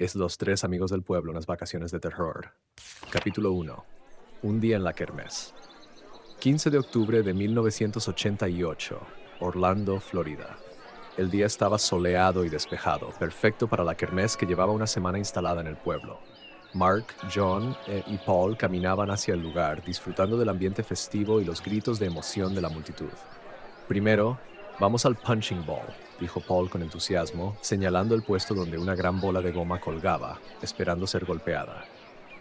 es Los Tres Amigos del Pueblo, en las vacaciones de terror. Capítulo 1. Un día en la Kermés. 15 de octubre de 1988, Orlando, Florida. El día estaba soleado y despejado, perfecto para la Kermés que llevaba una semana instalada en el pueblo. Mark, John eh, y Paul caminaban hacia el lugar, disfrutando del ambiente festivo y los gritos de emoción de la multitud. Primero, Vamos al punching ball, dijo Paul con entusiasmo, señalando el puesto donde una gran bola de goma colgaba, esperando ser golpeada.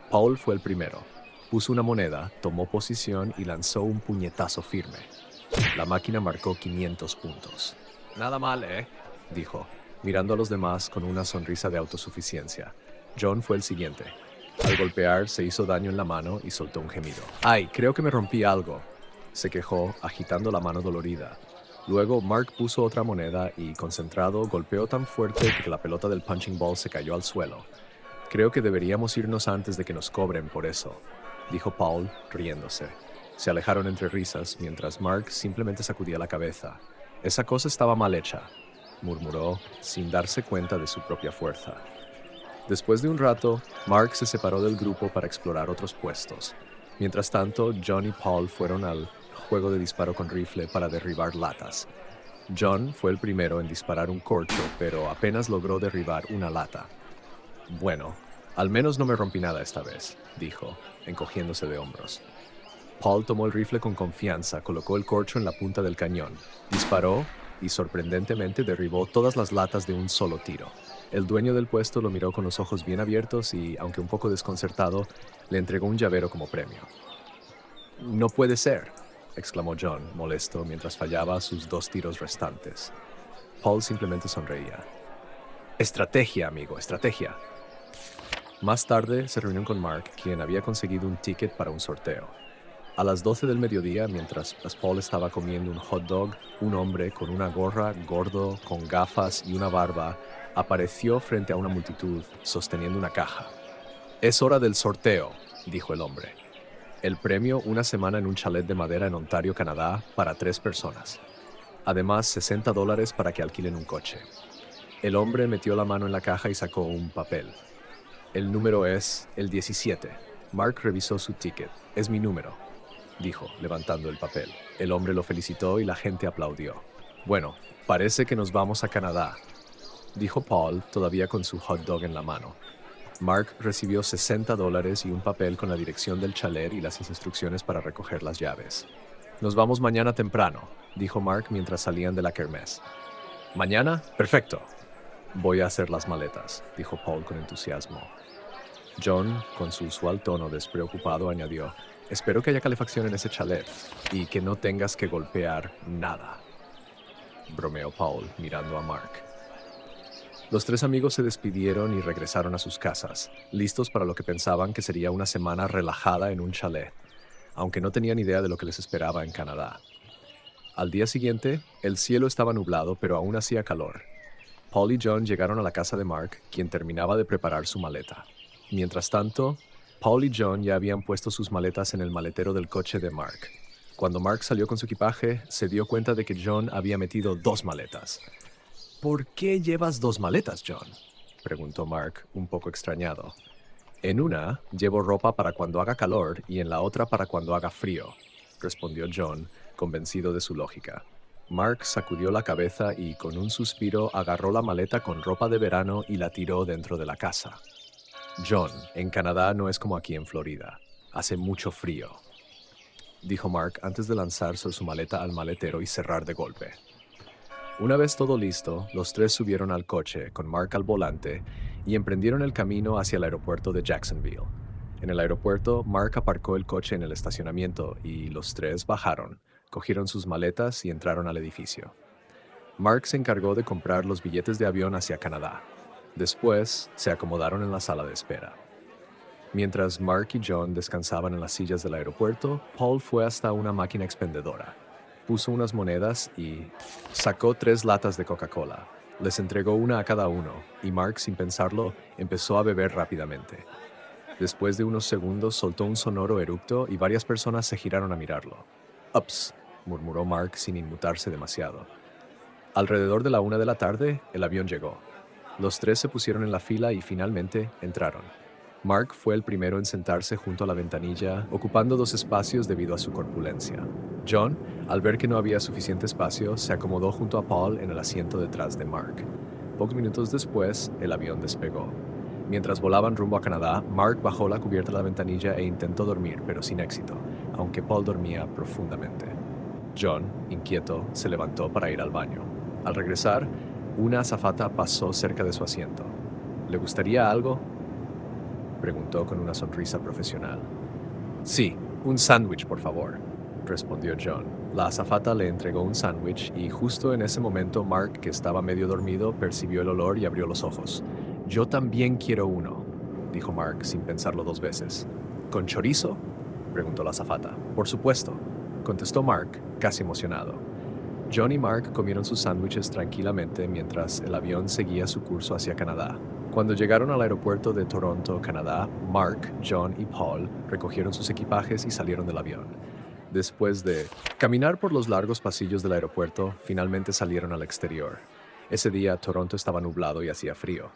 Paul fue el primero. Puso una moneda, tomó posición y lanzó un puñetazo firme. La máquina marcó 500 puntos. Nada mal, ¿eh? dijo, mirando a los demás con una sonrisa de autosuficiencia. John fue el siguiente. Al golpear, se hizo daño en la mano y soltó un gemido. ¡Ay, creo que me rompí algo! Se quejó, agitando la mano dolorida, Luego Mark puso otra moneda y, concentrado, golpeó tan fuerte que la pelota del punching ball se cayó al suelo. Creo que deberíamos irnos antes de que nos cobren por eso, dijo Paul, riéndose. Se alejaron entre risas mientras Mark simplemente sacudía la cabeza. Esa cosa estaba mal hecha, murmuró, sin darse cuenta de su propia fuerza. Después de un rato, Mark se separó del grupo para explorar otros puestos. Mientras tanto, John y Paul fueron al juego de disparo con rifle para derribar latas. John fue el primero en disparar un corcho, pero apenas logró derribar una lata. Bueno, al menos no me rompí nada esta vez, dijo, encogiéndose de hombros. Paul tomó el rifle con confianza, colocó el corcho en la punta del cañón, disparó y sorprendentemente derribó todas las latas de un solo tiro. El dueño del puesto lo miró con los ojos bien abiertos y, aunque un poco desconcertado, le entregó un llavero como premio. No puede ser, exclamó John, molesto, mientras fallaba sus dos tiros restantes. Paul simplemente sonreía. Estrategia, amigo, estrategia. Más tarde se reunió con Mark, quien había conseguido un ticket para un sorteo. A las 12 del mediodía, mientras Paul estaba comiendo un hot dog, un hombre con una gorra, gordo, con gafas y una barba, apareció frente a una multitud sosteniendo una caja. Es hora del sorteo, dijo el hombre el premio una semana en un chalet de madera en Ontario, Canadá, para tres personas. Además, 60 dólares para que alquilen un coche. El hombre metió la mano en la caja y sacó un papel. El número es el 17. Mark revisó su ticket. Es mi número, dijo, levantando el papel. El hombre lo felicitó y la gente aplaudió. Bueno, parece que nos vamos a Canadá, dijo Paul, todavía con su hot dog en la mano. Mark recibió 60 dólares y un papel con la dirección del chalet y las instrucciones para recoger las llaves. Nos vamos mañana temprano, dijo Mark mientras salían de la kermés. ¿Mañana? Perfecto. Voy a hacer las maletas, dijo Paul con entusiasmo. John, con su usual tono despreocupado, añadió, espero que haya calefacción en ese chalet y que no tengas que golpear nada. Bromeó Paul mirando a Mark. Los tres amigos se despidieron y regresaron a sus casas, listos para lo que pensaban que sería una semana relajada en un chalet, aunque no tenían idea de lo que les esperaba en Canadá. Al día siguiente, el cielo estaba nublado, pero aún hacía calor. Paul y John llegaron a la casa de Mark, quien terminaba de preparar su maleta. Mientras tanto, Paul y John ya habían puesto sus maletas en el maletero del coche de Mark. Cuando Mark salió con su equipaje, se dio cuenta de que John había metido dos maletas. ¿Por qué llevas dos maletas, John? preguntó Mark, un poco extrañado. En una llevo ropa para cuando haga calor y en la otra para cuando haga frío, respondió John, convencido de su lógica. Mark sacudió la cabeza y, con un suspiro, agarró la maleta con ropa de verano y la tiró dentro de la casa. John, en Canadá no es como aquí en Florida. Hace mucho frío, dijo Mark antes de lanzar su maleta al maletero y cerrar de golpe. Una vez todo listo, los tres subieron al coche con Mark al volante y emprendieron el camino hacia el aeropuerto de Jacksonville. En el aeropuerto, Mark aparcó el coche en el estacionamiento y los tres bajaron, cogieron sus maletas y entraron al edificio. Mark se encargó de comprar los billetes de avión hacia Canadá. Después, se acomodaron en la sala de espera. Mientras Mark y John descansaban en las sillas del aeropuerto, Paul fue hasta una máquina expendedora puso unas monedas y sacó tres latas de Coca-Cola. Les entregó una a cada uno, y Mark, sin pensarlo, empezó a beber rápidamente. Después de unos segundos soltó un sonoro eructo y varias personas se giraron a mirarlo. Ups, murmuró Mark sin inmutarse demasiado. Alrededor de la una de la tarde, el avión llegó. Los tres se pusieron en la fila y finalmente entraron. Mark fue el primero en sentarse junto a la ventanilla, ocupando dos espacios debido a su corpulencia. John, al ver que no había suficiente espacio, se acomodó junto a Paul en el asiento detrás de Mark. Pocos minutos después, el avión despegó. Mientras volaban rumbo a Canadá, Mark bajó la cubierta de la ventanilla e intentó dormir, pero sin éxito, aunque Paul dormía profundamente. John, inquieto, se levantó para ir al baño. Al regresar, una azafata pasó cerca de su asiento. ¿Le gustaría algo? Preguntó con una sonrisa profesional. Sí, un sándwich, por favor, respondió John. La azafata le entregó un sándwich y justo en ese momento Mark, que estaba medio dormido, percibió el olor y abrió los ojos. Yo también quiero uno, dijo Mark sin pensarlo dos veces. ¿Con chorizo? preguntó la azafata. Por supuesto, contestó Mark, casi emocionado. John y Mark comieron sus sándwiches tranquilamente mientras el avión seguía su curso hacia Canadá. Cuando llegaron al aeropuerto de Toronto, Canadá, Mark, John y Paul recogieron sus equipajes y salieron del avión. Después de caminar por los largos pasillos del aeropuerto, finalmente salieron al exterior. Ese día Toronto estaba nublado y hacía frío.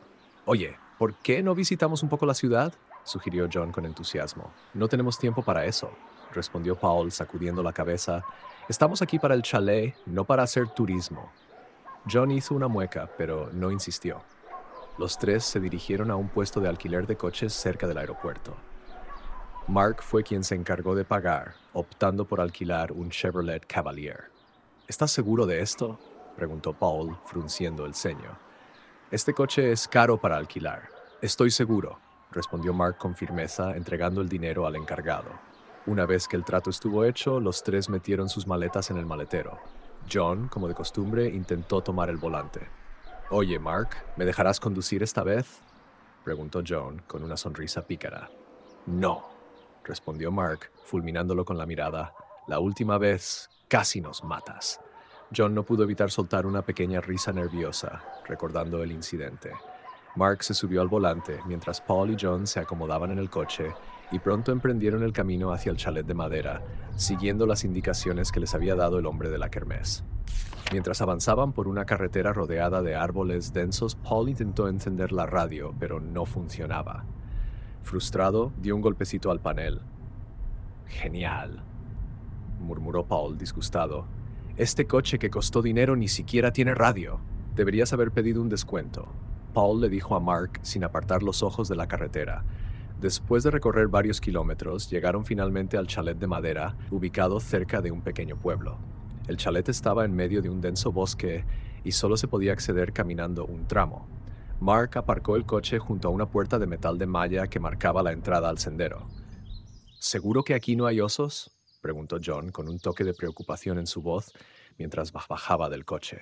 Oye, ¿por qué no visitamos un poco la ciudad? sugirió John con entusiasmo. No tenemos tiempo para eso, respondió Paul sacudiendo la cabeza. Estamos aquí para el chalet, no para hacer turismo. John hizo una mueca, pero no insistió los tres se dirigieron a un puesto de alquiler de coches cerca del aeropuerto. Mark fue quien se encargó de pagar, optando por alquilar un Chevrolet Cavalier. ¿Estás seguro de esto? preguntó Paul, frunciendo el ceño. Este coche es caro para alquilar. Estoy seguro, respondió Mark con firmeza, entregando el dinero al encargado. Una vez que el trato estuvo hecho, los tres metieron sus maletas en el maletero. John, como de costumbre, intentó tomar el volante. Oye, Mark, ¿me dejarás conducir esta vez? preguntó John con una sonrisa pícara. No, respondió Mark, fulminándolo con la mirada. La última vez casi nos matas. John no pudo evitar soltar una pequeña risa nerviosa, recordando el incidente. Mark se subió al volante mientras Paul y John se acomodaban en el coche y pronto emprendieron el camino hacia el chalet de madera, siguiendo las indicaciones que les había dado el hombre de la kermés. Mientras avanzaban por una carretera rodeada de árboles densos, Paul intentó encender la radio, pero no funcionaba. Frustrado, dio un golpecito al panel. Genial, murmuró Paul disgustado. Este coche que costó dinero ni siquiera tiene radio. Deberías haber pedido un descuento. Paul le dijo a Mark sin apartar los ojos de la carretera. Después de recorrer varios kilómetros, llegaron finalmente al chalet de madera, ubicado cerca de un pequeño pueblo. El chalet estaba en medio de un denso bosque y solo se podía acceder caminando un tramo. Mark aparcó el coche junto a una puerta de metal de malla que marcaba la entrada al sendero. ¿Seguro que aquí no hay osos? preguntó John con un toque de preocupación en su voz mientras bajaba del coche.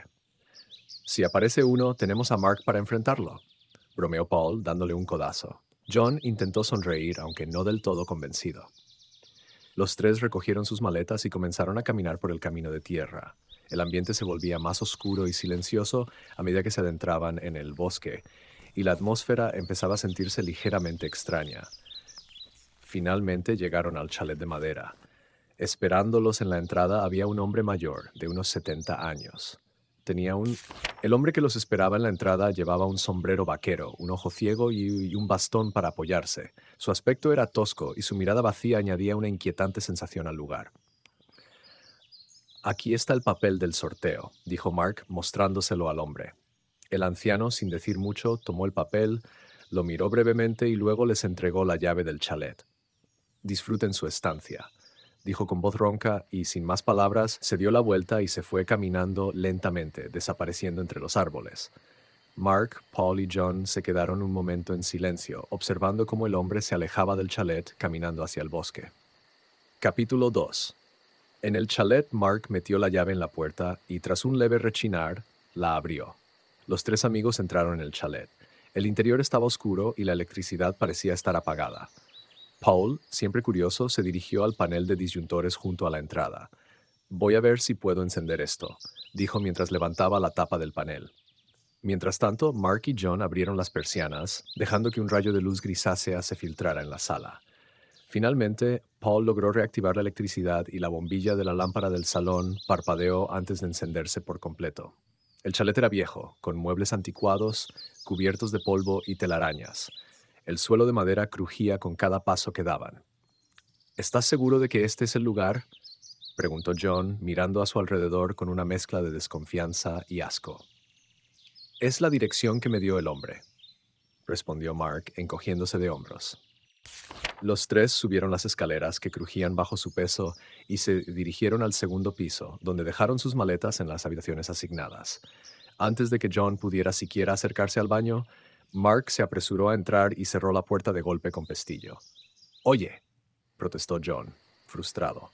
Si aparece uno, tenemos a Mark para enfrentarlo, bromeó Paul dándole un codazo. John intentó sonreír, aunque no del todo convencido. Los tres recogieron sus maletas y comenzaron a caminar por el camino de tierra. El ambiente se volvía más oscuro y silencioso a medida que se adentraban en el bosque, y la atmósfera empezaba a sentirse ligeramente extraña. Finalmente llegaron al chalet de madera. Esperándolos en la entrada había un hombre mayor, de unos 70 años. Tenía un... El hombre que los esperaba en la entrada llevaba un sombrero vaquero, un ojo ciego y, un bastón para apoyarse. Su aspecto era tosco y su mirada vacía añadía una inquietante sensación al lugar. Aquí está el papel del sorteo, dijo Mark, mostrándoselo al hombre. El anciano, sin decir mucho, tomó el papel, lo miró brevemente y luego les entregó la llave del chalet. Disfruten su estancia dijo con voz ronca y sin más palabras, se dio la vuelta y se fue caminando lentamente, desapareciendo entre los árboles. Mark, Paul y John se quedaron un momento en silencio, observando cómo el hombre se alejaba del chalet caminando hacia el bosque. Capítulo 2 En el chalet, Mark metió la llave en la puerta y, tras un leve rechinar, la abrió. Los tres amigos entraron en el chalet. El interior estaba oscuro y la electricidad parecía estar apagada. Paul, siempre curioso, se dirigió al panel de disyuntores junto a la entrada. Voy a ver si puedo encender esto, dijo mientras levantaba la tapa del panel. Mientras tanto, Mark y John abrieron las persianas, dejando que un rayo de luz grisácea se filtrara en la sala. Finalmente, Paul logró reactivar la electricidad y la bombilla de la lámpara del salón parpadeó antes de encenderse por completo. El chalet era viejo, con muebles anticuados, cubiertos de polvo y telarañas. El suelo de madera crujía con cada paso que daban. ¿Estás seguro de que este es el lugar? preguntó John, mirando a su alrededor con una mezcla de desconfianza y asco. Es la dirección que me dio el hombre, respondió Mark, encogiéndose de hombros. Los tres subieron las escaleras que crujían bajo su peso y se dirigieron al segundo piso, donde dejaron sus maletas en las habitaciones asignadas. Antes de que John pudiera siquiera acercarse al baño, Mark se apresuró a entrar y cerró la puerta de golpe con pestillo. Oye, protestó John, frustrado.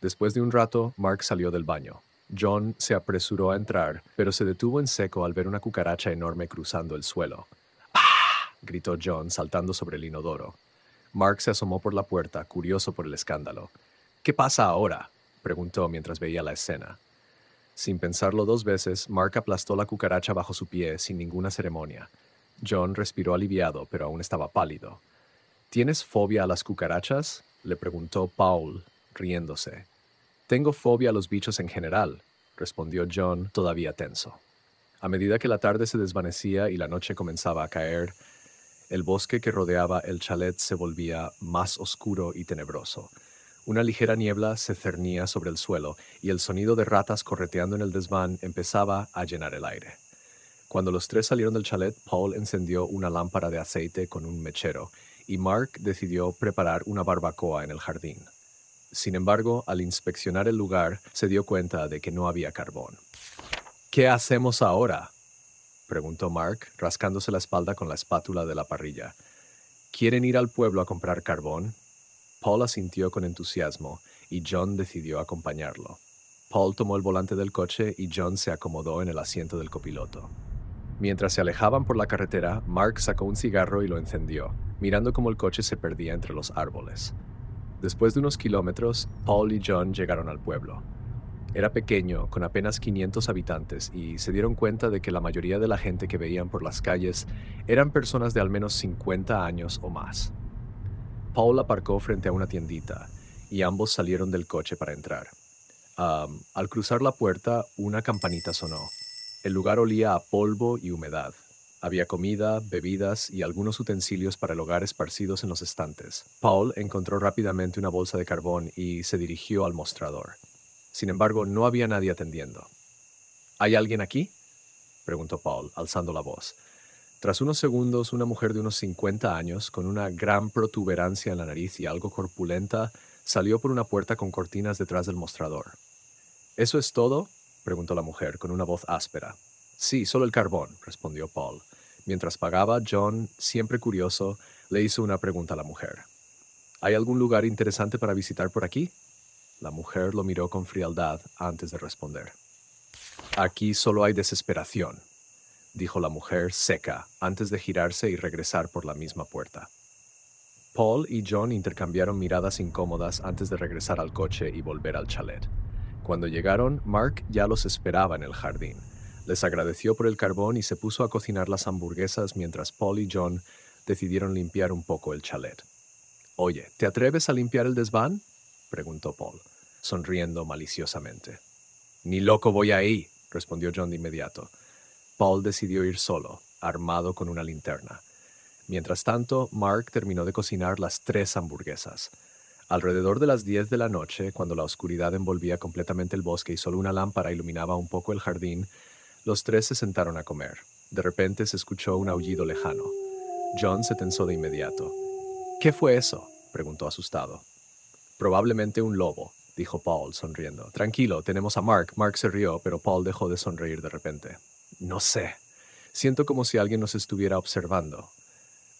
Después de un rato, Mark salió del baño. John se apresuró a entrar, pero se detuvo en seco al ver una cucaracha enorme cruzando el suelo. ¡Ah! gritó John, saltando sobre el inodoro. Mark se asomó por la puerta, curioso por el escándalo. ¿Qué pasa ahora? preguntó mientras veía la escena. Sin pensarlo dos veces, Mark aplastó la cucaracha bajo su pie sin ninguna ceremonia. John respiró aliviado, pero aún estaba pálido. ¿Tienes fobia a las cucarachas? le preguntó Paul, riéndose. Tengo fobia a los bichos en general, respondió John, todavía tenso. A medida que la tarde se desvanecía y la noche comenzaba a caer, el bosque que rodeaba el chalet se volvía más oscuro y tenebroso. Una ligera niebla se cernía sobre el suelo y el sonido de ratas correteando en el desván empezaba a llenar el aire. Cuando los tres salieron del chalet, Paul encendió una lámpara de aceite con un mechero y Mark decidió preparar una barbacoa en el jardín. Sin embargo, al inspeccionar el lugar, se dio cuenta de que no había carbón. ¿Qué hacemos ahora? preguntó Mark, rascándose la espalda con la espátula de la parrilla. ¿Quieren ir al pueblo a comprar carbón? Paul asintió con entusiasmo y John decidió acompañarlo. Paul tomó el volante del coche y John se acomodó en el asiento del copiloto. Mientras se alejaban por la carretera, Mark sacó un cigarro y lo encendió, mirando cómo el coche se perdía entre los árboles. Después de unos kilómetros, Paul y John llegaron al pueblo. Era pequeño, con apenas 500 habitantes, y se dieron cuenta de que la mayoría de la gente que veían por las calles eran personas de al menos 50 años o más. Paul aparcó frente a una tiendita, y ambos salieron del coche para entrar. al cruzar la puerta, una campanita sonó. El lugar olía a polvo y humedad. Había comida, bebidas y algunos utensilios para el hogar esparcidos en los estantes. Paul encontró rápidamente una bolsa de carbón y se dirigió al mostrador. Sin embargo, no había nadie atendiendo. ¿Hay alguien aquí? preguntó Paul, alzando la voz. Tras unos segundos, una mujer de unos 50 años, con una gran protuberancia en la nariz y algo corpulenta, salió por una puerta con cortinas detrás del mostrador. ¿Eso es todo? preguntó la mujer con una voz áspera. Sí, solo el carbón, respondió Paul. Mientras pagaba, John, siempre curioso, le hizo una pregunta a la mujer. ¿Hay algún lugar interesante para visitar por aquí? La mujer lo miró con frialdad antes de responder. Aquí solo hay desesperación, dijo la mujer seca antes de girarse y regresar por la misma puerta. Paul y John intercambiaron miradas incómodas antes de regresar al coche y volver al chalet. Cuando llegaron, Mark ya los esperaba en el jardín. Les agradeció por el carbón y se puso a cocinar las hamburguesas mientras Paul y John decidieron limpiar un poco el chalet. Oye, ¿te atreves a limpiar el desván? preguntó Paul, sonriendo maliciosamente. Ni loco voy ahí, respondió John de inmediato. Paul decidió ir solo, armado con una linterna. Mientras tanto, Mark terminó de cocinar las tres hamburguesas. Alrededor de las 10 de la noche, cuando la oscuridad envolvía completamente el bosque y solo una lámpara iluminaba un poco el jardín, los tres se sentaron a comer. De repente se escuchó un aullido lejano. John se tensó de inmediato. ¿Qué fue eso? preguntó asustado. Probablemente un lobo, dijo Paul, sonriendo. Tranquilo, tenemos a Mark. Mark se rió, pero Paul dejó de sonreír de repente. No sé. Siento como si alguien nos estuviera observando.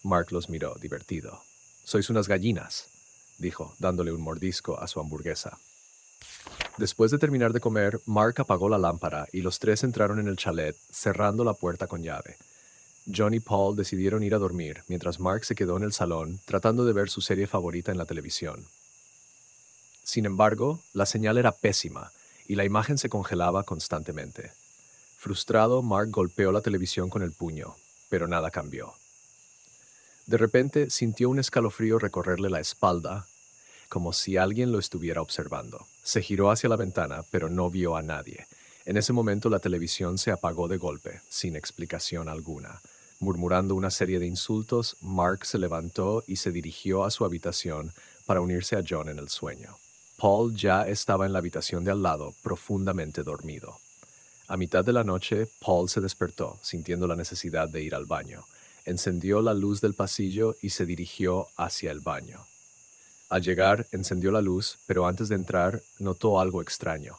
Mark los miró, divertido. Sois unas gallinas dijo, dándole un mordisco a su hamburguesa. Después de terminar de comer, Mark apagó la lámpara y los tres entraron en el chalet, cerrando la puerta con llave. John y Paul decidieron ir a dormir, mientras Mark se quedó en el salón, tratando de ver su serie favorita en la televisión. Sin embargo, la señal era pésima y la imagen se congelaba constantemente. Frustrado, Mark golpeó la televisión con el puño, pero nada cambió. De repente sintió un escalofrío recorrerle la espalda, como si alguien lo estuviera observando. Se giró hacia la ventana, pero no vio a nadie. En ese momento la televisión se apagó de golpe, sin explicación alguna. Murmurando una serie de insultos, Mark se levantó y se dirigió a su habitación para unirse a John en el sueño. Paul ya estaba en la habitación de al lado, profundamente dormido. A mitad de la noche, Paul se despertó, sintiendo la necesidad de ir al baño encendió la luz del pasillo y se dirigió hacia el baño. Al llegar, encendió la luz, pero antes de entrar, notó algo extraño.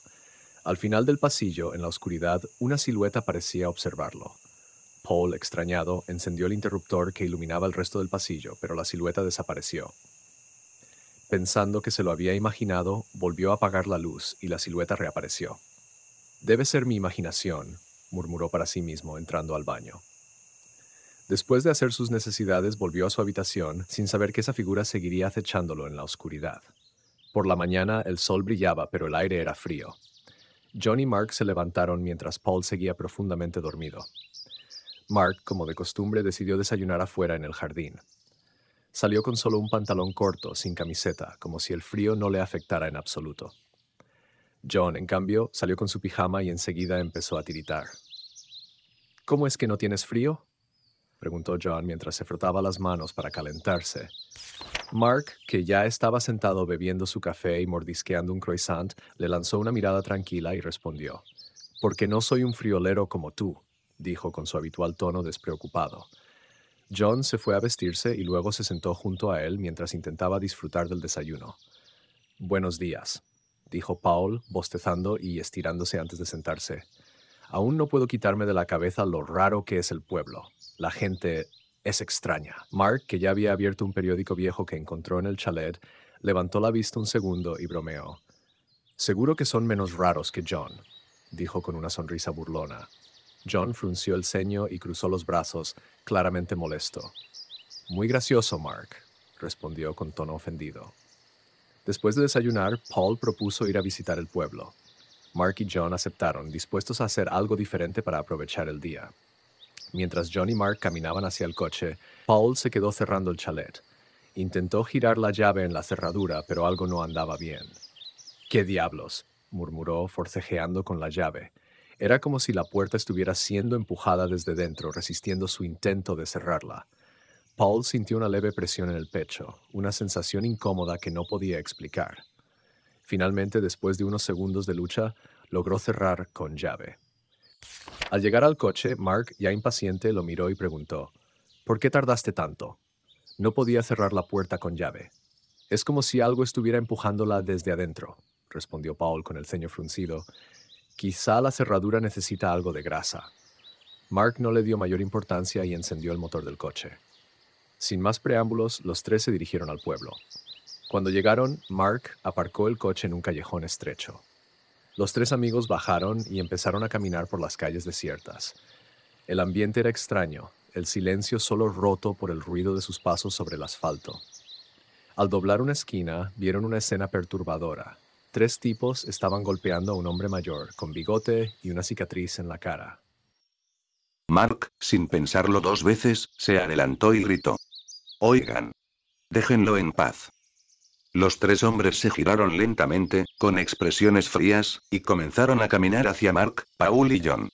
Al final del pasillo, en la oscuridad, una silueta parecía observarlo. Paul, extrañado, encendió el interruptor que iluminaba el resto del pasillo, pero la silueta desapareció. Pensando que se lo había imaginado, volvió a apagar la luz y la silueta reapareció. Debe ser mi imaginación, murmuró para sí mismo entrando al baño. Después de hacer sus necesidades volvió a su habitación sin saber que esa figura seguiría acechándolo en la oscuridad. Por la mañana el sol brillaba, pero el aire era frío. John y Mark se levantaron mientras Paul seguía profundamente dormido. Mark, como de costumbre, decidió desayunar afuera en el jardín. Salió con solo un pantalón corto, sin camiseta, como si el frío no le afectara en absoluto. John, en cambio, salió con su pijama y enseguida empezó a tiritar. ¿Cómo es que no tienes frío? preguntó John mientras se frotaba las manos para calentarse. Mark, que ya estaba sentado bebiendo su café y mordisqueando un croissant, le lanzó una mirada tranquila y respondió. Porque no soy un friolero como tú, dijo con su habitual tono despreocupado. John se fue a vestirse y luego se sentó junto a él mientras intentaba disfrutar del desayuno. Buenos días, dijo Paul, bostezando y estirándose antes de sentarse. Aún no puedo quitarme de la cabeza lo raro que es el pueblo la gente es extraña. Mark, que ya había abierto un periódico viejo que encontró en el chalet, levantó la vista un segundo y bromeó. Seguro que son menos raros que John, dijo con una sonrisa burlona. John frunció el ceño y cruzó los brazos, claramente molesto. Muy gracioso, Mark, respondió con tono ofendido. Después de desayunar, Paul propuso ir a visitar el pueblo. Mark y John aceptaron, dispuestos a hacer algo diferente para aprovechar el día. Mientras John y Mark caminaban hacia el coche, Paul se quedó cerrando el chalet. Intentó girar la llave en la cerradura, pero algo no andaba bien. ¿Qué diablos? murmuró, forcejeando con la llave. Era como si la puerta estuviera siendo empujada desde dentro, resistiendo su intento de cerrarla. Paul sintió una leve presión en el pecho, una sensación incómoda que no podía explicar. Finalmente, después de unos segundos de lucha, logró cerrar con llave. Al llegar al coche, Mark, ya impaciente, lo miró y preguntó, ¿Por qué tardaste tanto? No podía cerrar la puerta con llave. Es como si algo estuviera empujándola desde adentro, respondió Paul con el ceño fruncido. Quizá la cerradura necesita algo de grasa. Mark no le dio mayor importancia y encendió el motor del coche. Sin más preámbulos, los tres se dirigieron al pueblo. Cuando llegaron, Mark aparcó el coche en un callejón estrecho. Los tres amigos bajaron y empezaron a caminar por las calles desiertas. El ambiente era extraño, el silencio solo roto por el ruido de sus pasos sobre el asfalto. Al doblar una esquina, vieron una escena perturbadora. Tres tipos estaban golpeando a un hombre mayor, con bigote y una cicatriz en la cara. Mark, sin pensarlo dos veces, se adelantó y gritó. Oigan. Déjenlo en paz. Los tres hombres se giraron lentamente, con expresiones frías, y comenzaron a caminar hacia Mark, Paul y John.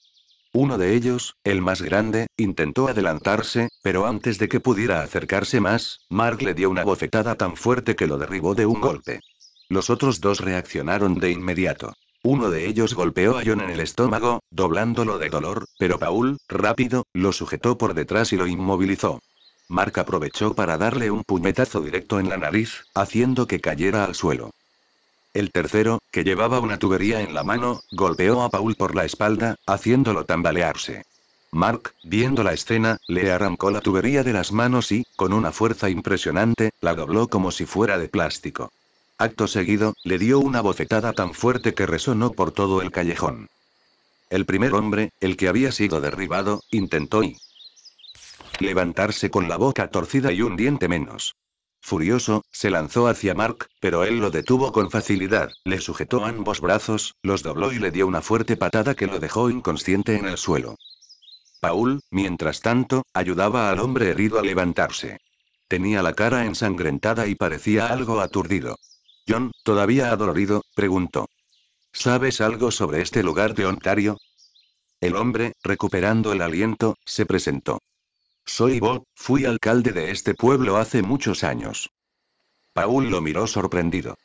Uno de ellos, el más grande, intentó adelantarse, pero antes de que pudiera acercarse más, Mark le dio una bofetada tan fuerte que lo derribó de un golpe. Los otros dos reaccionaron de inmediato. Uno de ellos golpeó a John en el estómago, doblándolo de dolor, pero Paul, rápido, lo sujetó por detrás y lo inmovilizó. Mark aprovechó para darle un puñetazo directo en la nariz, haciendo que cayera al suelo. El tercero, que llevaba una tubería en la mano, golpeó a Paul por la espalda, haciéndolo tambalearse. Mark, viendo la escena, le arrancó la tubería de las manos y, con una fuerza impresionante, la dobló como si fuera de plástico. Acto seguido, le dio una bofetada tan fuerte que resonó por todo el callejón. El primer hombre, el que había sido derribado, intentó y, levantarse con la boca torcida y un diente menos. Furioso, se lanzó hacia Mark, pero él lo detuvo con facilidad, le sujetó ambos brazos, los dobló y le dio una fuerte patada que lo dejó inconsciente en el suelo. Paul, mientras tanto, ayudaba al hombre herido a levantarse. Tenía la cara ensangrentada y parecía algo aturdido. John, todavía adolorido, preguntó. ¿Sabes algo sobre este lugar de Ontario? El hombre, recuperando el aliento, se presentó. Soy Bob, fui alcalde de este pueblo hace muchos años. Paul lo miró sorprendido.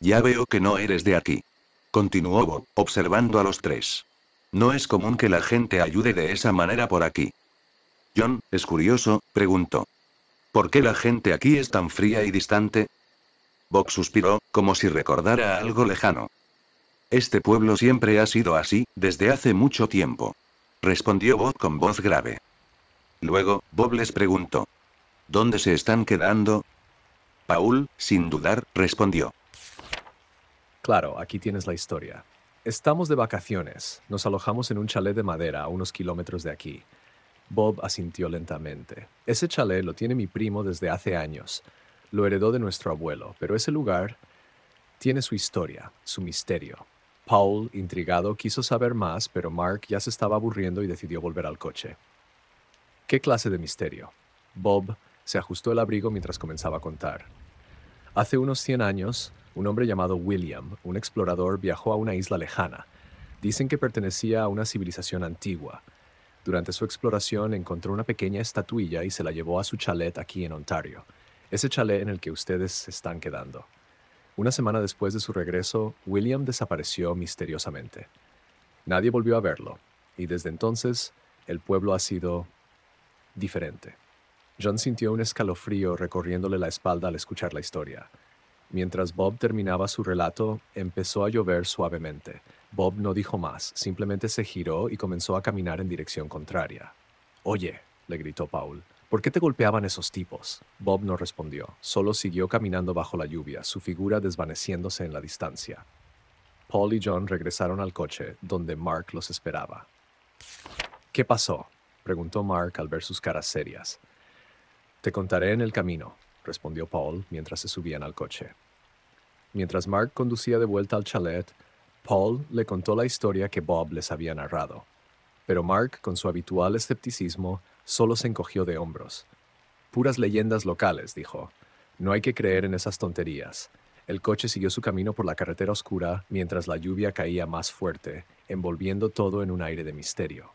Ya veo que no eres de aquí. Continuó Bob, observando a los tres. No es común que la gente ayude de esa manera por aquí. John, es curioso, preguntó. ¿Por qué la gente aquí es tan fría y distante? Bob suspiró, como si recordara algo lejano. Este pueblo siempre ha sido así, desde hace mucho tiempo. Respondió Bob con voz grave. Luego, Bob les preguntó. ¿Dónde se están quedando? Paul, sin dudar, respondió. Claro, aquí tienes la historia. Estamos de vacaciones. Nos alojamos en un chalet de madera a unos kilómetros de aquí. Bob asintió lentamente. Ese chalet lo tiene mi primo desde hace años. Lo heredó de nuestro abuelo, pero ese lugar tiene su historia, su misterio. Paul, intrigado, quiso saber más, pero Mark ya se estaba aburriendo y decidió volver al coche. ¿Qué clase de misterio? Bob se ajustó el abrigo mientras comenzaba a contar. Hace unos 100 años, un hombre llamado William, un explorador, viajó a una isla lejana. Dicen que pertenecía a una civilización antigua. Durante su exploración encontró una pequeña estatuilla y se la llevó a su chalet aquí en Ontario, ese chalet en el que ustedes se están quedando. Una semana después de su regreso, William desapareció misteriosamente. Nadie volvió a verlo, y desde entonces el pueblo ha sido diferente. John sintió un escalofrío recorriéndole la espalda al escuchar la historia. Mientras Bob terminaba su relato, empezó a llover suavemente. Bob no dijo más, simplemente se giró y comenzó a caminar en dirección contraria. Oye, le gritó Paul, ¿por qué te golpeaban esos tipos? Bob no respondió, solo siguió caminando bajo la lluvia, su figura desvaneciéndose en la distancia. Paul y John regresaron al coche, donde Mark los esperaba. ¿Qué pasó? preguntó Mark al ver sus caras serias. Te contaré en el camino, respondió Paul mientras se subían al coche. Mientras Mark conducía de vuelta al chalet, Paul le contó la historia que Bob les había narrado. Pero Mark, con su habitual escepticismo, solo se encogió de hombros. Puras leyendas locales, dijo. No hay que creer en esas tonterías. El coche siguió su camino por la carretera oscura mientras la lluvia caía más fuerte, envolviendo todo en un aire de misterio.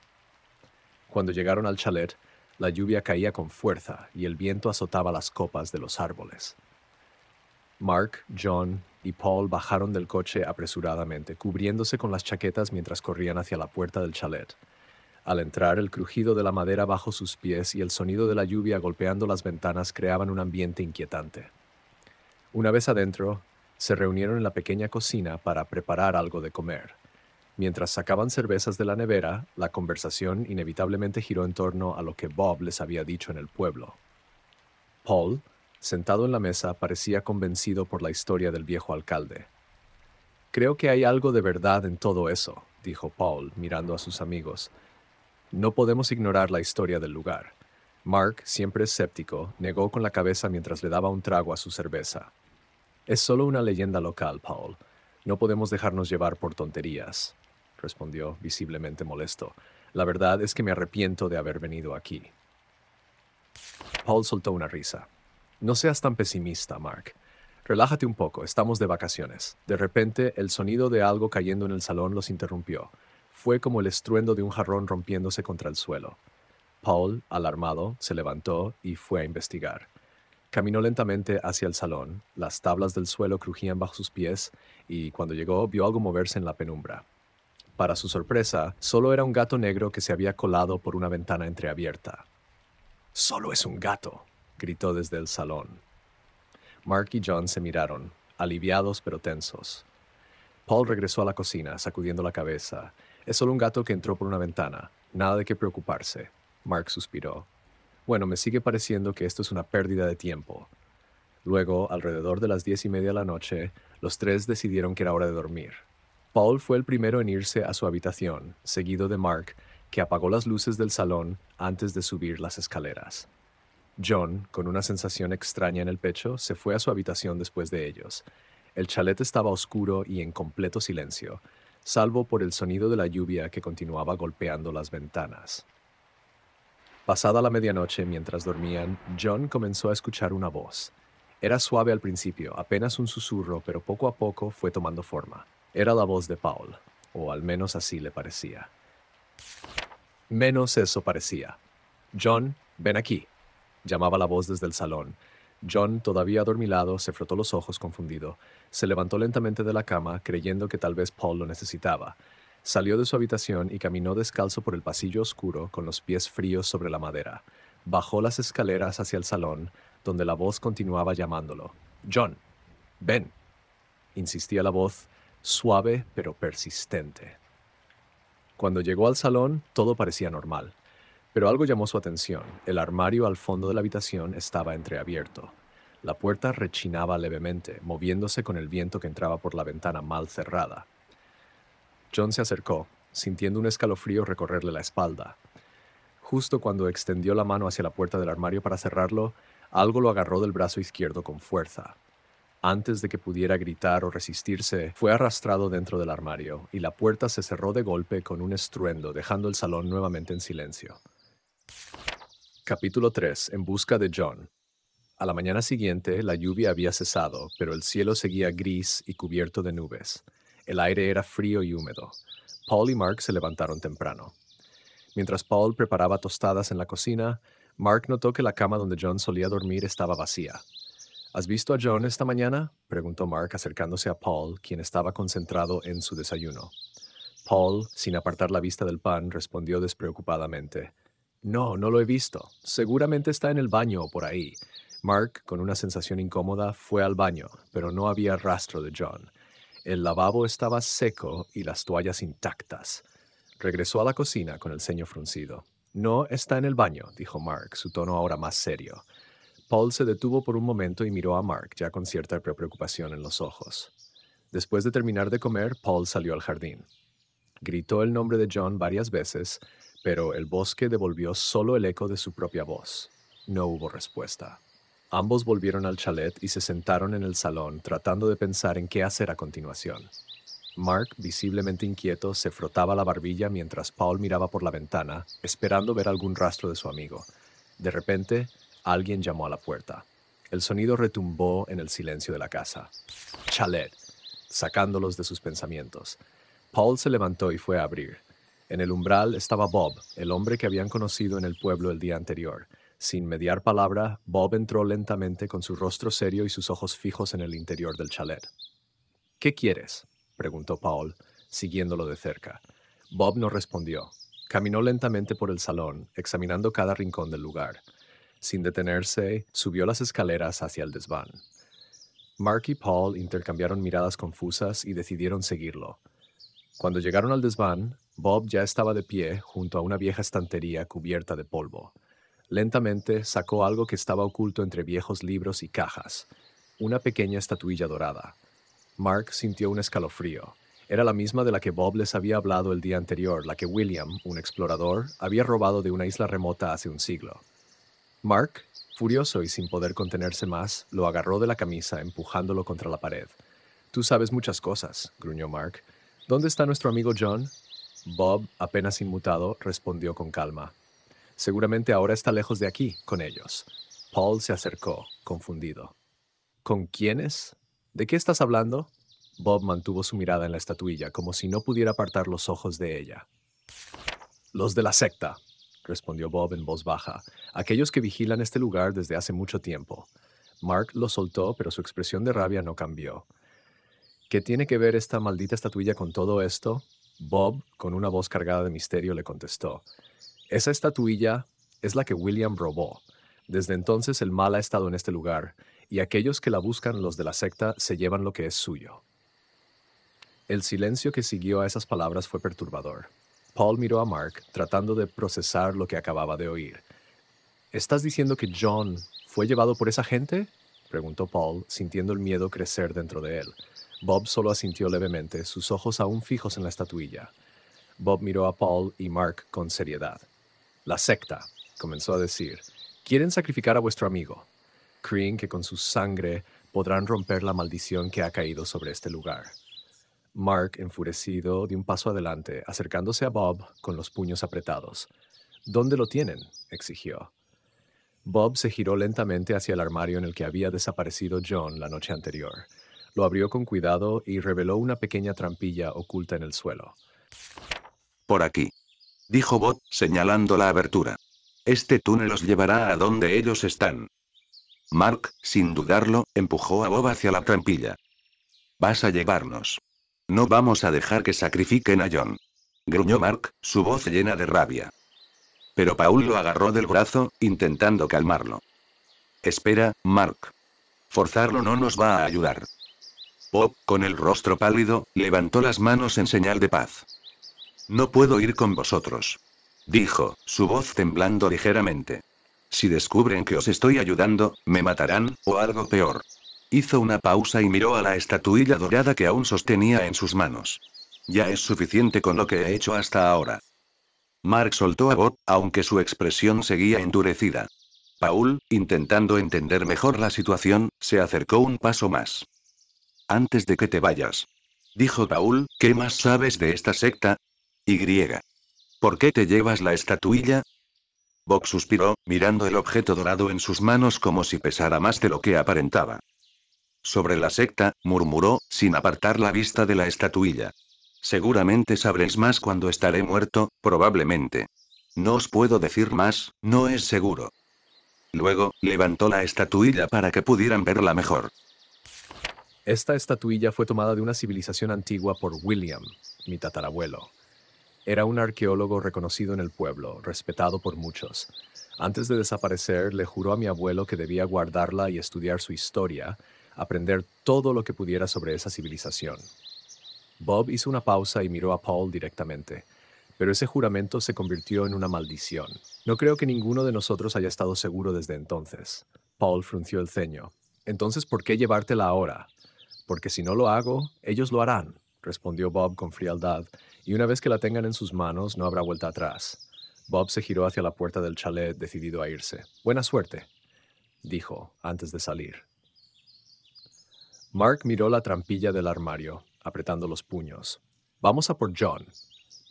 Cuando llegaron al chalet, la lluvia caía con fuerza y el viento azotaba las copas de los árboles. Mark, John y Paul bajaron del coche apresuradamente, cubriéndose con las chaquetas mientras corrían hacia la puerta del chalet. Al entrar, el crujido de la madera bajo sus pies y el sonido de la lluvia golpeando las ventanas creaban un ambiente inquietante. Una vez adentro, se reunieron en la pequeña cocina para preparar algo de comer. Mientras sacaban cervezas de la nevera, la conversación inevitablemente giró en torno a lo que Bob les había dicho en el pueblo. Paul, sentado en la mesa, parecía convencido por la historia del viejo alcalde. Creo que hay algo de verdad en todo eso, dijo Paul, mirando a sus amigos. No podemos ignorar la historia del lugar. Mark, siempre escéptico, negó con la cabeza mientras le daba un trago a su cerveza. Es solo una leyenda local, Paul. No podemos dejarnos llevar por tonterías respondió, visiblemente molesto. La verdad es que me arrepiento de haber venido aquí. Paul soltó una risa. No seas tan pesimista, Mark. Relájate un poco, estamos de vacaciones. De repente, el sonido de algo cayendo en el salón los interrumpió. Fue como el estruendo de un jarrón rompiéndose contra el suelo. Paul, alarmado, se levantó y fue a investigar. Caminó lentamente hacia el salón, las tablas del suelo crujían bajo sus pies y cuando llegó vio algo moverse en la penumbra. Para su sorpresa, solo era un gato negro que se había colado por una ventana entreabierta. Solo es un gato, gritó desde el salón. Mark y John se miraron, aliviados pero tensos. Paul regresó a la cocina, sacudiendo la cabeza. Es solo un gato que entró por una ventana. Nada de qué preocuparse. Mark suspiró. Bueno, me sigue pareciendo que esto es una pérdida de tiempo. Luego, alrededor de las diez y media de la noche, los tres decidieron que era hora de dormir. Paul fue el primero en irse a su habitación, seguido de Mark, que apagó las luces del salón antes de subir las escaleras. John, con una sensación extraña en el pecho, se fue a su habitación después de ellos. El chalet estaba oscuro y en completo silencio, salvo por el sonido de la lluvia que continuaba golpeando las ventanas. Pasada la medianoche, mientras dormían, John comenzó a escuchar una voz. Era suave al principio, apenas un susurro, pero poco a poco fue tomando forma. Era la voz de Paul, o al menos así le parecía. Menos eso parecía. John, ven aquí, llamaba la voz desde el salón. John, todavía adormilado, se frotó los ojos confundido. Se levantó lentamente de la cama, creyendo que tal vez Paul lo necesitaba. Salió de su habitación y caminó descalzo por el pasillo oscuro, con los pies fríos sobre la madera. Bajó las escaleras hacia el salón, donde la voz continuaba llamándolo. John, ven. Insistía la voz, suave pero persistente. Cuando llegó al salón, todo parecía normal, pero algo llamó su atención. El armario al fondo de la habitación estaba entreabierto. La puerta rechinaba levemente, moviéndose con el viento que entraba por la ventana mal cerrada. John se acercó, sintiendo un escalofrío recorrerle la espalda. Justo cuando extendió la mano hacia la puerta del armario para cerrarlo, algo lo agarró del brazo izquierdo con fuerza. Antes de que pudiera gritar o resistirse, fue arrastrado dentro del armario y la puerta se cerró de golpe con un estruendo, dejando el salón nuevamente en silencio. Capítulo 3. En busca de John. A la mañana siguiente, la lluvia había cesado, pero el cielo seguía gris y cubierto de nubes. El aire era frío y húmedo. Paul y Mark se levantaron temprano. Mientras Paul preparaba tostadas en la cocina, Mark notó que la cama donde John solía dormir estaba vacía. ¿Has visto a John esta mañana? preguntó Mark acercándose a Paul, quien estaba concentrado en su desayuno. Paul, sin apartar la vista del pan, respondió despreocupadamente. No, no lo he visto. Seguramente está en el baño o por ahí. Mark, con una sensación incómoda, fue al baño, pero no había rastro de John. El lavabo estaba seco y las toallas intactas. Regresó a la cocina con el ceño fruncido. No está en el baño, dijo Mark, su tono ahora más serio. Paul se detuvo por un momento y miró a Mark, ya con cierta preocupación en los ojos. Después de terminar de comer, Paul salió al jardín. Gritó el nombre de John varias veces, pero el bosque devolvió solo el eco de su propia voz. No hubo respuesta. Ambos volvieron al chalet y se sentaron en el salón tratando de pensar en qué hacer a continuación. Mark, visiblemente inquieto, se frotaba la barbilla mientras Paul miraba por la ventana, esperando ver algún rastro de su amigo. De repente, Alguien llamó a la puerta. El sonido retumbó en el silencio de la casa. Chalet, sacándolos de sus pensamientos. Paul se levantó y fue a abrir. En el umbral estaba Bob, el hombre que habían conocido en el pueblo el día anterior. Sin mediar palabra, Bob entró lentamente con su rostro serio y sus ojos fijos en el interior del chalet. ¿Qué quieres? preguntó Paul, siguiéndolo de cerca. Bob no respondió. Caminó lentamente por el salón, examinando cada rincón del lugar. Sin detenerse, subió las escaleras hacia el desván. Mark y Paul intercambiaron miradas confusas y decidieron seguirlo. Cuando llegaron al desván, Bob ya estaba de pie junto a una vieja estantería cubierta de polvo. Lentamente sacó algo que estaba oculto entre viejos libros y cajas, una pequeña estatuilla dorada. Mark sintió un escalofrío. Era la misma de la que Bob les había hablado el día anterior, la que William, un explorador, había robado de una isla remota hace un siglo. Mark, furioso y sin poder contenerse más, lo agarró de la camisa empujándolo contra la pared. Tú sabes muchas cosas, gruñó Mark. ¿Dónde está nuestro amigo John? Bob, apenas inmutado, respondió con calma. Seguramente ahora está lejos de aquí, con ellos. Paul se acercó, confundido. ¿Con quiénes? ¿De qué estás hablando? Bob mantuvo su mirada en la estatuilla, como si no pudiera apartar los ojos de ella. Los de la secta, respondió Bob en voz baja. Aquellos que vigilan este lugar desde hace mucho tiempo. Mark lo soltó, pero su expresión de rabia no cambió. ¿Qué tiene que ver esta maldita estatuilla con todo esto? Bob, con una voz cargada de misterio, le contestó. Esa estatuilla es la que William robó. Desde entonces el mal ha estado en este lugar, y aquellos que la buscan, los de la secta, se llevan lo que es suyo. El silencio que siguió a esas palabras fue perturbador. Paul miró a Mark tratando de procesar lo que acababa de oír. ¿Estás diciendo que John fue llevado por esa gente? preguntó Paul, sintiendo el miedo crecer dentro de él. Bob solo asintió levemente, sus ojos aún fijos en la estatuilla. Bob miró a Paul y Mark con seriedad. La secta, comenzó a decir, quieren sacrificar a vuestro amigo. Creen que con su sangre podrán romper la maldición que ha caído sobre este lugar. Mark, enfurecido, dio un paso adelante, acercándose a Bob con los puños apretados. ¿Dónde lo tienen? exigió. Bob se giró lentamente hacia el armario en el que había desaparecido John la noche anterior. Lo abrió con cuidado y reveló una pequeña trampilla oculta en el suelo. Por aquí, dijo Bob, señalando la abertura. Este túnel los llevará a donde ellos están. Mark, sin dudarlo, empujó a Bob hacia la trampilla. Vas a llevarnos. No vamos a dejar que sacrifiquen a John. Gruñó Mark, su voz llena de rabia. Pero Paul lo agarró del brazo, intentando calmarlo. Espera, Mark. Forzarlo no nos va a ayudar. Bob, con el rostro pálido, levantó las manos en señal de paz. No puedo ir con vosotros. Dijo, su voz temblando ligeramente. Si descubren que os estoy ayudando, me matarán, o algo peor. Hizo una pausa y miró a la estatuilla dorada que aún sostenía en sus manos. Ya es suficiente con lo que he hecho hasta ahora. Mark soltó a Bob, aunque su expresión seguía endurecida. Paul, intentando entender mejor la situación, se acercó un paso más. Antes de que te vayas. Dijo Paul, ¿qué más sabes de esta secta? Y. ¿Por qué te llevas la estatuilla? Bob suspiró, mirando el objeto dorado en sus manos como si pesara más de lo que aparentaba. Sobre la secta, murmuró, sin apartar la vista de la estatuilla. Seguramente sabréis más cuando estaré muerto, probablemente. No os puedo decir más, no es seguro. Luego, levantó la estatuilla para que pudieran verla mejor. Esta estatuilla fue tomada de una civilización antigua por William, mi tatarabuelo. Era un arqueólogo reconocido en el pueblo, respetado por muchos. Antes de desaparecer, le juró a mi abuelo que debía guardarla y estudiar su historia, aprender todo lo que pudiera sobre esa civilización. Bob hizo una pausa y miró a Paul directamente, pero ese juramento se convirtió en una maldición. No creo que ninguno de nosotros haya estado seguro desde entonces. Paul frunció el ceño. Entonces, ¿por qué llevártela ahora? Porque si no lo hago, ellos lo harán, respondió Bob con frialdad, y una vez que la tengan en sus manos, no habrá vuelta atrás. Bob se giró hacia la puerta del chalet, decidido a irse. Buena suerte, dijo, antes de salir. Mark miró la trampilla del armario, apretando los puños. Vamos a por John.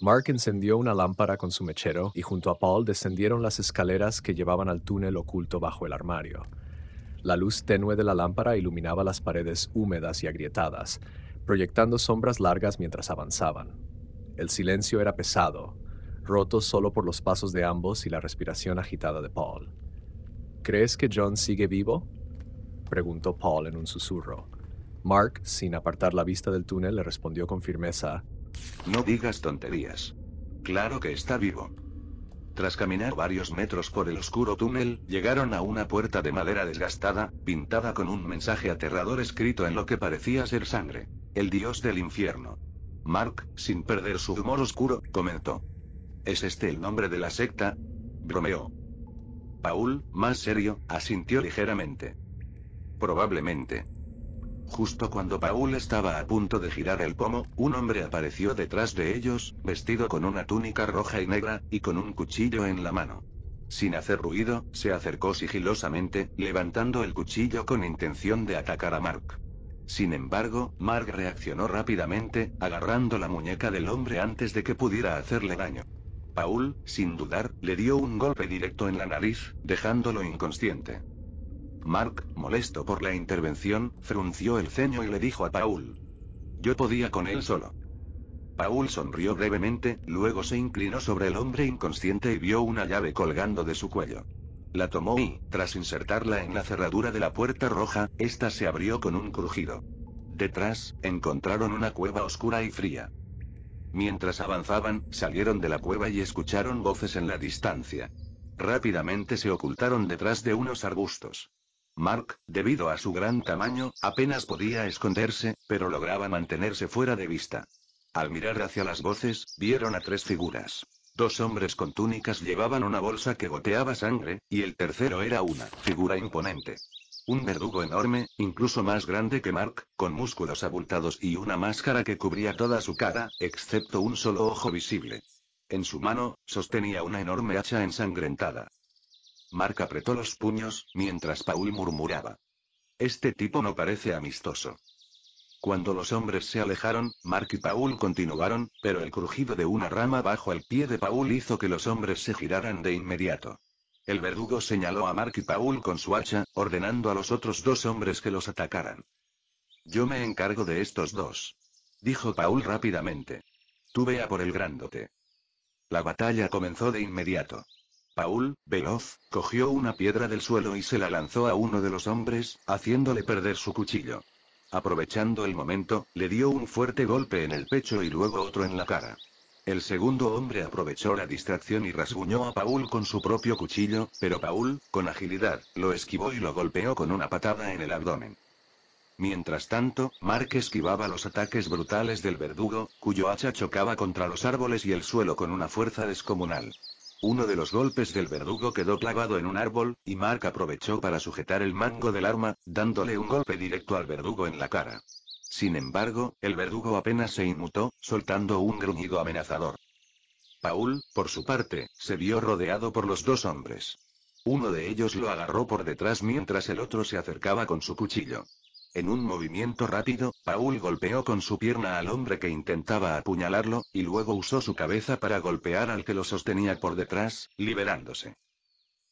Mark encendió una lámpara con su mechero y junto a Paul descendieron las escaleras que llevaban al túnel oculto bajo el armario. La luz tenue de la lámpara iluminaba las paredes húmedas y agrietadas, proyectando sombras largas mientras avanzaban. El silencio era pesado, roto solo por los pasos de ambos y la respiración agitada de Paul. ¿Crees que John sigue vivo? preguntó Paul en un susurro. Mark, sin apartar la vista del túnel, le respondió con firmeza. No digas tonterías. Claro que está vivo. Tras caminar varios metros por el oscuro túnel, llegaron a una puerta de madera desgastada, pintada con un mensaje aterrador escrito en lo que parecía ser sangre. El dios del infierno. Mark, sin perder su humor oscuro, comentó. ¿Es este el nombre de la secta? Bromeó. Paul, más serio, asintió ligeramente. Probablemente. Justo cuando Paul estaba a punto de girar el pomo, un hombre apareció detrás de ellos, vestido con una túnica roja y negra, y con un cuchillo en la mano. Sin hacer ruido, se acercó sigilosamente, levantando el cuchillo con intención de atacar a Mark. Sin embargo, Mark reaccionó rápidamente, agarrando la muñeca del hombre antes de que pudiera hacerle daño. Paul, sin dudar, le dio un golpe directo en la nariz, dejándolo inconsciente. Mark, molesto por la intervención, frunció el ceño y le dijo a Paul. Yo podía con él solo. Paul sonrió brevemente, luego se inclinó sobre el hombre inconsciente y vio una llave colgando de su cuello. La tomó y, tras insertarla en la cerradura de la puerta roja, ésta se abrió con un crujido. Detrás, encontraron una cueva oscura y fría. Mientras avanzaban, salieron de la cueva y escucharon voces en la distancia. Rápidamente se ocultaron detrás de unos arbustos. Mark, debido a su gran tamaño, apenas podía esconderse, pero lograba mantenerse fuera de vista. Al mirar hacia las voces, vieron a tres figuras. Dos hombres con túnicas llevaban una bolsa que goteaba sangre, y el tercero era una figura imponente. Un verdugo enorme, incluso más grande que Mark, con músculos abultados y una máscara que cubría toda su cara, excepto un solo ojo visible. En su mano, sostenía una enorme hacha ensangrentada. Mark apretó los puños, mientras Paul murmuraba. Este tipo no parece amistoso. Cuando los hombres se alejaron, Mark y Paul continuaron, pero el crujido de una rama bajo el pie de Paul hizo que los hombres se giraran de inmediato. El verdugo señaló a Mark y Paul con su hacha, ordenando a los otros dos hombres que los atacaran. Yo me encargo de estos dos. Dijo Paul rápidamente. Tú vea por el grandote. La batalla comenzó de inmediato. Paul, veloz, cogió una piedra del suelo y se la lanzó a uno de los hombres, haciéndole perder su cuchillo. Aprovechando el momento, le dio un fuerte golpe en el pecho y luego otro en la cara. El segundo hombre aprovechó la distracción y rasguñó a Paul con su propio cuchillo, pero Paul, con agilidad, lo esquivó y lo golpeó con una patada en el abdomen. Mientras tanto, Mark esquivaba los ataques brutales del verdugo, cuyo hacha chocaba contra los árboles y el suelo con una fuerza descomunal. Uno de los golpes del verdugo quedó clavado en un árbol, y Mark aprovechó para sujetar el mango del arma, dándole un golpe directo al verdugo en la cara. Sin embargo, el verdugo apenas se inmutó, soltando un gruñido amenazador. Paul, por su parte, se vio rodeado por los dos hombres. Uno de ellos lo agarró por detrás mientras el otro se acercaba con su cuchillo. En un movimiento rápido, Paul golpeó con su pierna al hombre que intentaba apuñalarlo, y luego usó su cabeza para golpear al que lo sostenía por detrás, liberándose.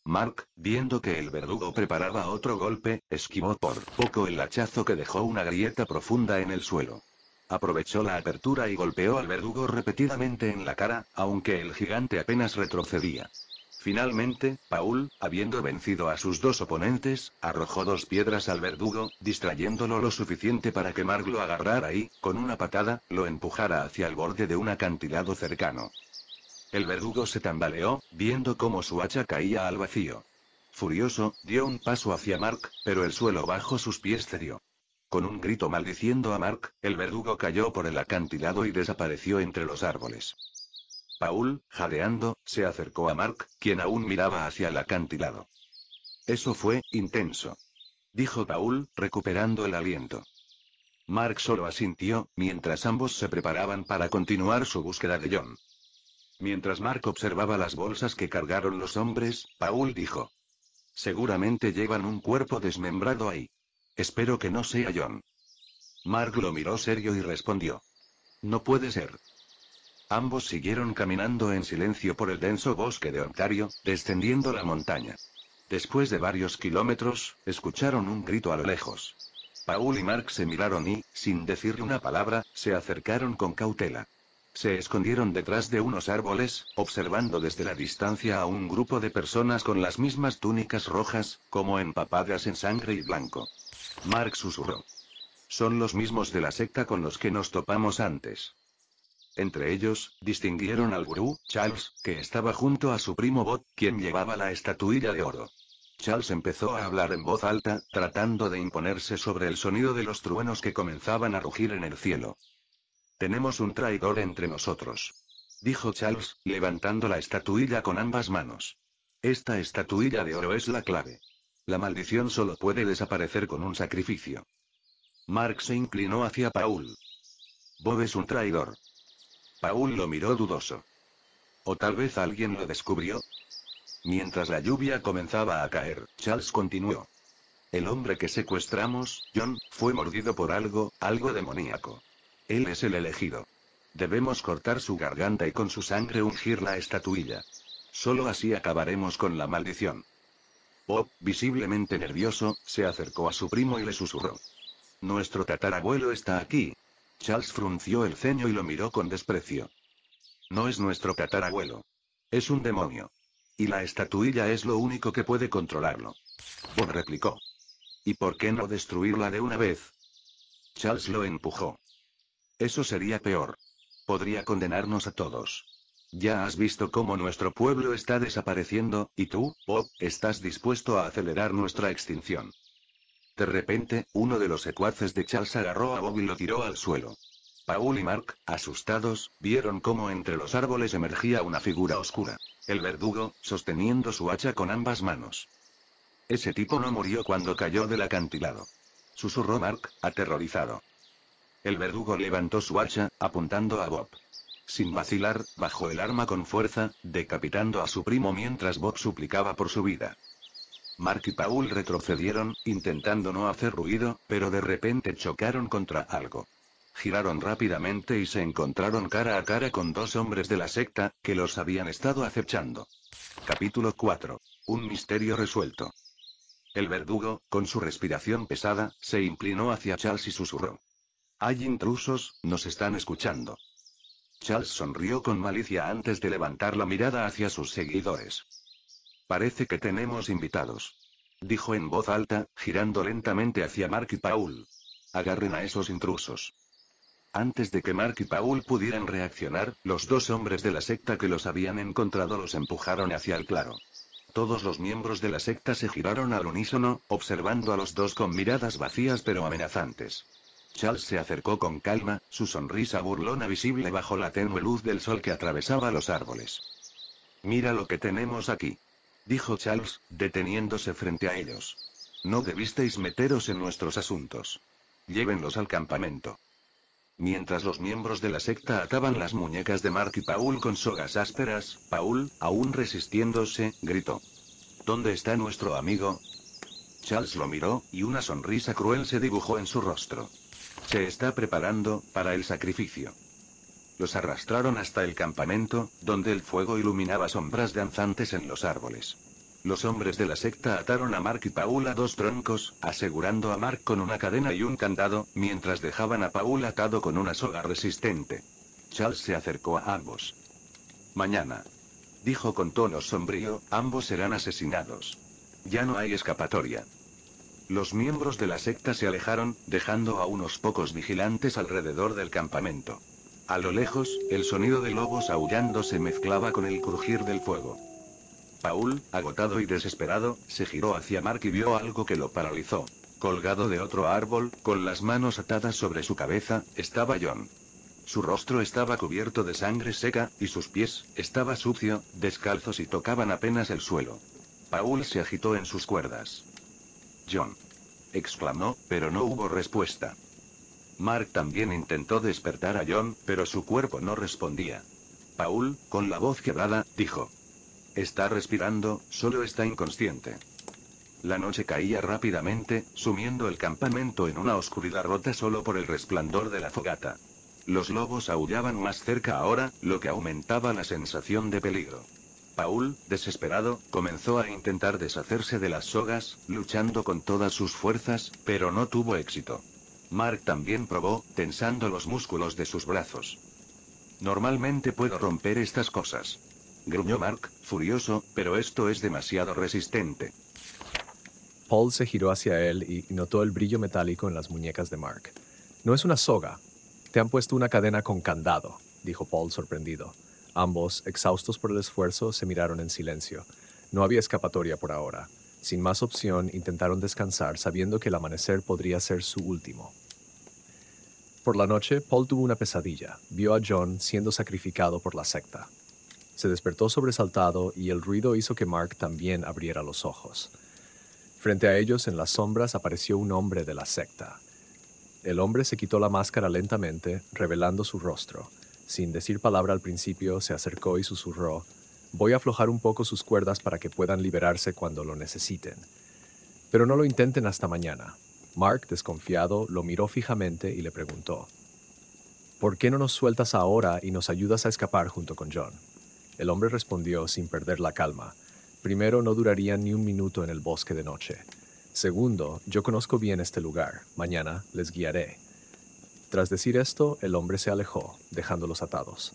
Mark, viendo que el verdugo preparaba otro golpe, esquivó por poco el hachazo que dejó una grieta profunda en el suelo. Aprovechó la apertura y golpeó al verdugo repetidamente en la cara, aunque el gigante apenas retrocedía. Finalmente, Paul, habiendo vencido a sus dos oponentes, arrojó dos piedras al verdugo, distrayéndolo lo suficiente para que Mark lo agarrara y, con una patada, lo empujara hacia el borde de un acantilado cercano. El verdugo se tambaleó, viendo cómo su hacha caía al vacío. Furioso, dio un paso hacia Mark, pero el suelo bajo sus pies cedió. Con un grito maldiciendo a Mark, el verdugo cayó por el acantilado y desapareció entre los árboles. Paul, jadeando, se acercó a Mark, quien aún miraba hacia el acantilado. Eso fue, intenso. Dijo Paul, recuperando el aliento. Mark solo asintió, mientras ambos se preparaban para continuar su búsqueda de John. Mientras Mark observaba las bolsas que cargaron los hombres, Paul dijo. Seguramente llevan un cuerpo desmembrado ahí. Espero que no sea John. Mark lo miró serio y respondió. No puede ser. Ambos siguieron caminando en silencio por el denso bosque de Ontario, descendiendo la montaña. Después de varios kilómetros, escucharon un grito a lo lejos. Paul y Mark se miraron y, sin decir una palabra, se acercaron con cautela. Se escondieron detrás de unos árboles, observando desde la distancia a un grupo de personas con las mismas túnicas rojas, como empapadas en sangre y blanco. Mark susurró. Son los mismos de la secta con los que nos topamos antes. Entre ellos, distinguieron al gurú, Charles, que estaba junto a su primo Bot, quien llevaba la estatuilla de oro. Charles empezó a hablar en voz alta, tratando de imponerse sobre el sonido de los truenos que comenzaban a rugir en el cielo. Tenemos un traidor entre nosotros. Dijo Charles, levantando la estatuilla con ambas manos. Esta estatuilla de oro es la clave. La maldición solo puede desaparecer con un sacrificio. Mark se inclinó hacia Paul. Bob es un traidor. Paul lo miró dudoso. O tal vez alguien lo descubrió. Mientras la lluvia comenzaba a caer, Charles continuó. El hombre que secuestramos, John, fue mordido por algo, algo demoníaco. Él es el elegido. Debemos cortar su garganta y con su sangre ungir la estatuilla. Solo así acabaremos con la maldición. Bob, visiblemente nervioso, se acercó a su primo y le susurró. Nuestro tatarabuelo está aquí, Charles frunció el ceño y lo miró con desprecio. No es nuestro tatarabuelo. Es un demonio. Y la estatuilla es lo único que puede controlarlo. Bob replicó. ¿Y por qué no destruirla de una vez? Charles lo empujó. Eso sería peor. Podría condenarnos a todos. Ya has visto cómo nuestro pueblo está desapareciendo, y tú, Bob, estás dispuesto a acelerar nuestra extinción. De repente, uno de los secuaces de Charles agarró a Bob y lo tiró al suelo. Paul y Mark, asustados, vieron cómo entre los árboles emergía una figura oscura. El verdugo, sosteniendo su hacha con ambas manos. Ese tipo no murió cuando cayó del acantilado. Susurró Mark, aterrorizado. El verdugo levantó su hacha, apuntando a Bob. Sin vacilar, bajó el arma con fuerza, decapitando a su primo mientras Bob suplicaba por su vida. Mark y Paul retrocedieron, intentando no hacer ruido, pero de repente chocaron contra algo. Giraron rápidamente y se encontraron cara a cara con dos hombres de la secta, que los habían estado acechando. Capítulo 4. Un misterio resuelto. El verdugo, con su respiración pesada, se inclinó hacia Charles y susurró. Hay intrusos, nos están escuchando. Charles sonrió con malicia antes de levantar la mirada hacia sus seguidores. Parece que tenemos invitados. Dijo en voz alta, girando lentamente hacia Mark y Paul. Agarren a esos intrusos. Antes de que Mark y Paul pudieran reaccionar, los dos hombres de la secta que los habían encontrado los empujaron hacia el claro. Todos los miembros de la secta se giraron al unísono, observando a los dos con miradas vacías pero amenazantes. Charles se acercó con calma, su sonrisa burlona visible bajo la tenue luz del sol que atravesaba los árboles. Mira lo que tenemos aquí dijo Charles, deteniéndose frente a ellos. No debisteis meteros en nuestros asuntos. Llévenlos al campamento. Mientras los miembros de la secta ataban las muñecas de Mark y Paul con sogas ásperas, Paul, aún resistiéndose, gritó. ¿Dónde está nuestro amigo? Charles lo miró, y una sonrisa cruel se dibujó en su rostro. Se está preparando, para el sacrificio. Los arrastraron hasta el campamento, donde el fuego iluminaba sombras danzantes en los árboles. Los hombres de la secta ataron a Mark y Paul a dos troncos, asegurando a Mark con una cadena y un candado, mientras dejaban a Paul atado con una soga resistente. Charles se acercó a ambos. Mañana. Dijo con tono sombrío, ambos serán asesinados. Ya no hay escapatoria. Los miembros de la secta se alejaron, dejando a unos pocos vigilantes alrededor del campamento. A lo lejos, el sonido de lobos aullando se mezclaba con el crujir del fuego. Paul, agotado y desesperado, se giró hacia Mark y vio algo que lo paralizó. Colgado de otro árbol, con las manos atadas sobre su cabeza, estaba John. Su rostro estaba cubierto de sangre seca, y sus pies, estaba sucio, descalzos y tocaban apenas el suelo. Paul se agitó en sus cuerdas. John. exclamó, pero no hubo respuesta. Mark también intentó despertar a John, pero su cuerpo no respondía. Paul, con la voz quebrada, dijo. Está respirando, solo está inconsciente. La noche caía rápidamente, sumiendo el campamento en una oscuridad rota solo por el resplandor de la fogata. Los lobos aullaban más cerca ahora, lo que aumentaba la sensación de peligro. Paul, desesperado, comenzó a intentar deshacerse de las sogas, luchando con todas sus fuerzas, pero no tuvo éxito. Mark también probó, tensando los músculos de sus brazos. Normalmente puedo romper estas cosas. Gruñó Mark, furioso, pero esto es demasiado resistente. Paul se giró hacia él y notó el brillo metálico en las muñecas de Mark. No es una soga. Te han puesto una cadena con candado, dijo Paul sorprendido. Ambos, exhaustos por el esfuerzo, se miraron en silencio. No había escapatoria por ahora. Sin más opción, intentaron descansar sabiendo que el amanecer podría ser su último. Por la noche, Paul tuvo una pesadilla. Vio a John siendo sacrificado por la secta. Se despertó sobresaltado y el ruido hizo que Mark también abriera los ojos. Frente a ellos, en las sombras, apareció un hombre de la secta. El hombre se quitó la máscara lentamente, revelando su rostro. Sin decir palabra al principio, se acercó y susurró, Voy a aflojar un poco sus cuerdas para que puedan liberarse cuando lo necesiten. Pero no lo intenten hasta mañana. Mark, desconfiado, lo miró fijamente y le preguntó, ¿Por qué no nos sueltas ahora y nos ayudas a escapar junto con John? El hombre respondió sin perder la calma. Primero, no durarían ni un minuto en el bosque de noche. Segundo, yo conozco bien este lugar. Mañana les guiaré. Tras decir esto, el hombre se alejó, dejándolos atados.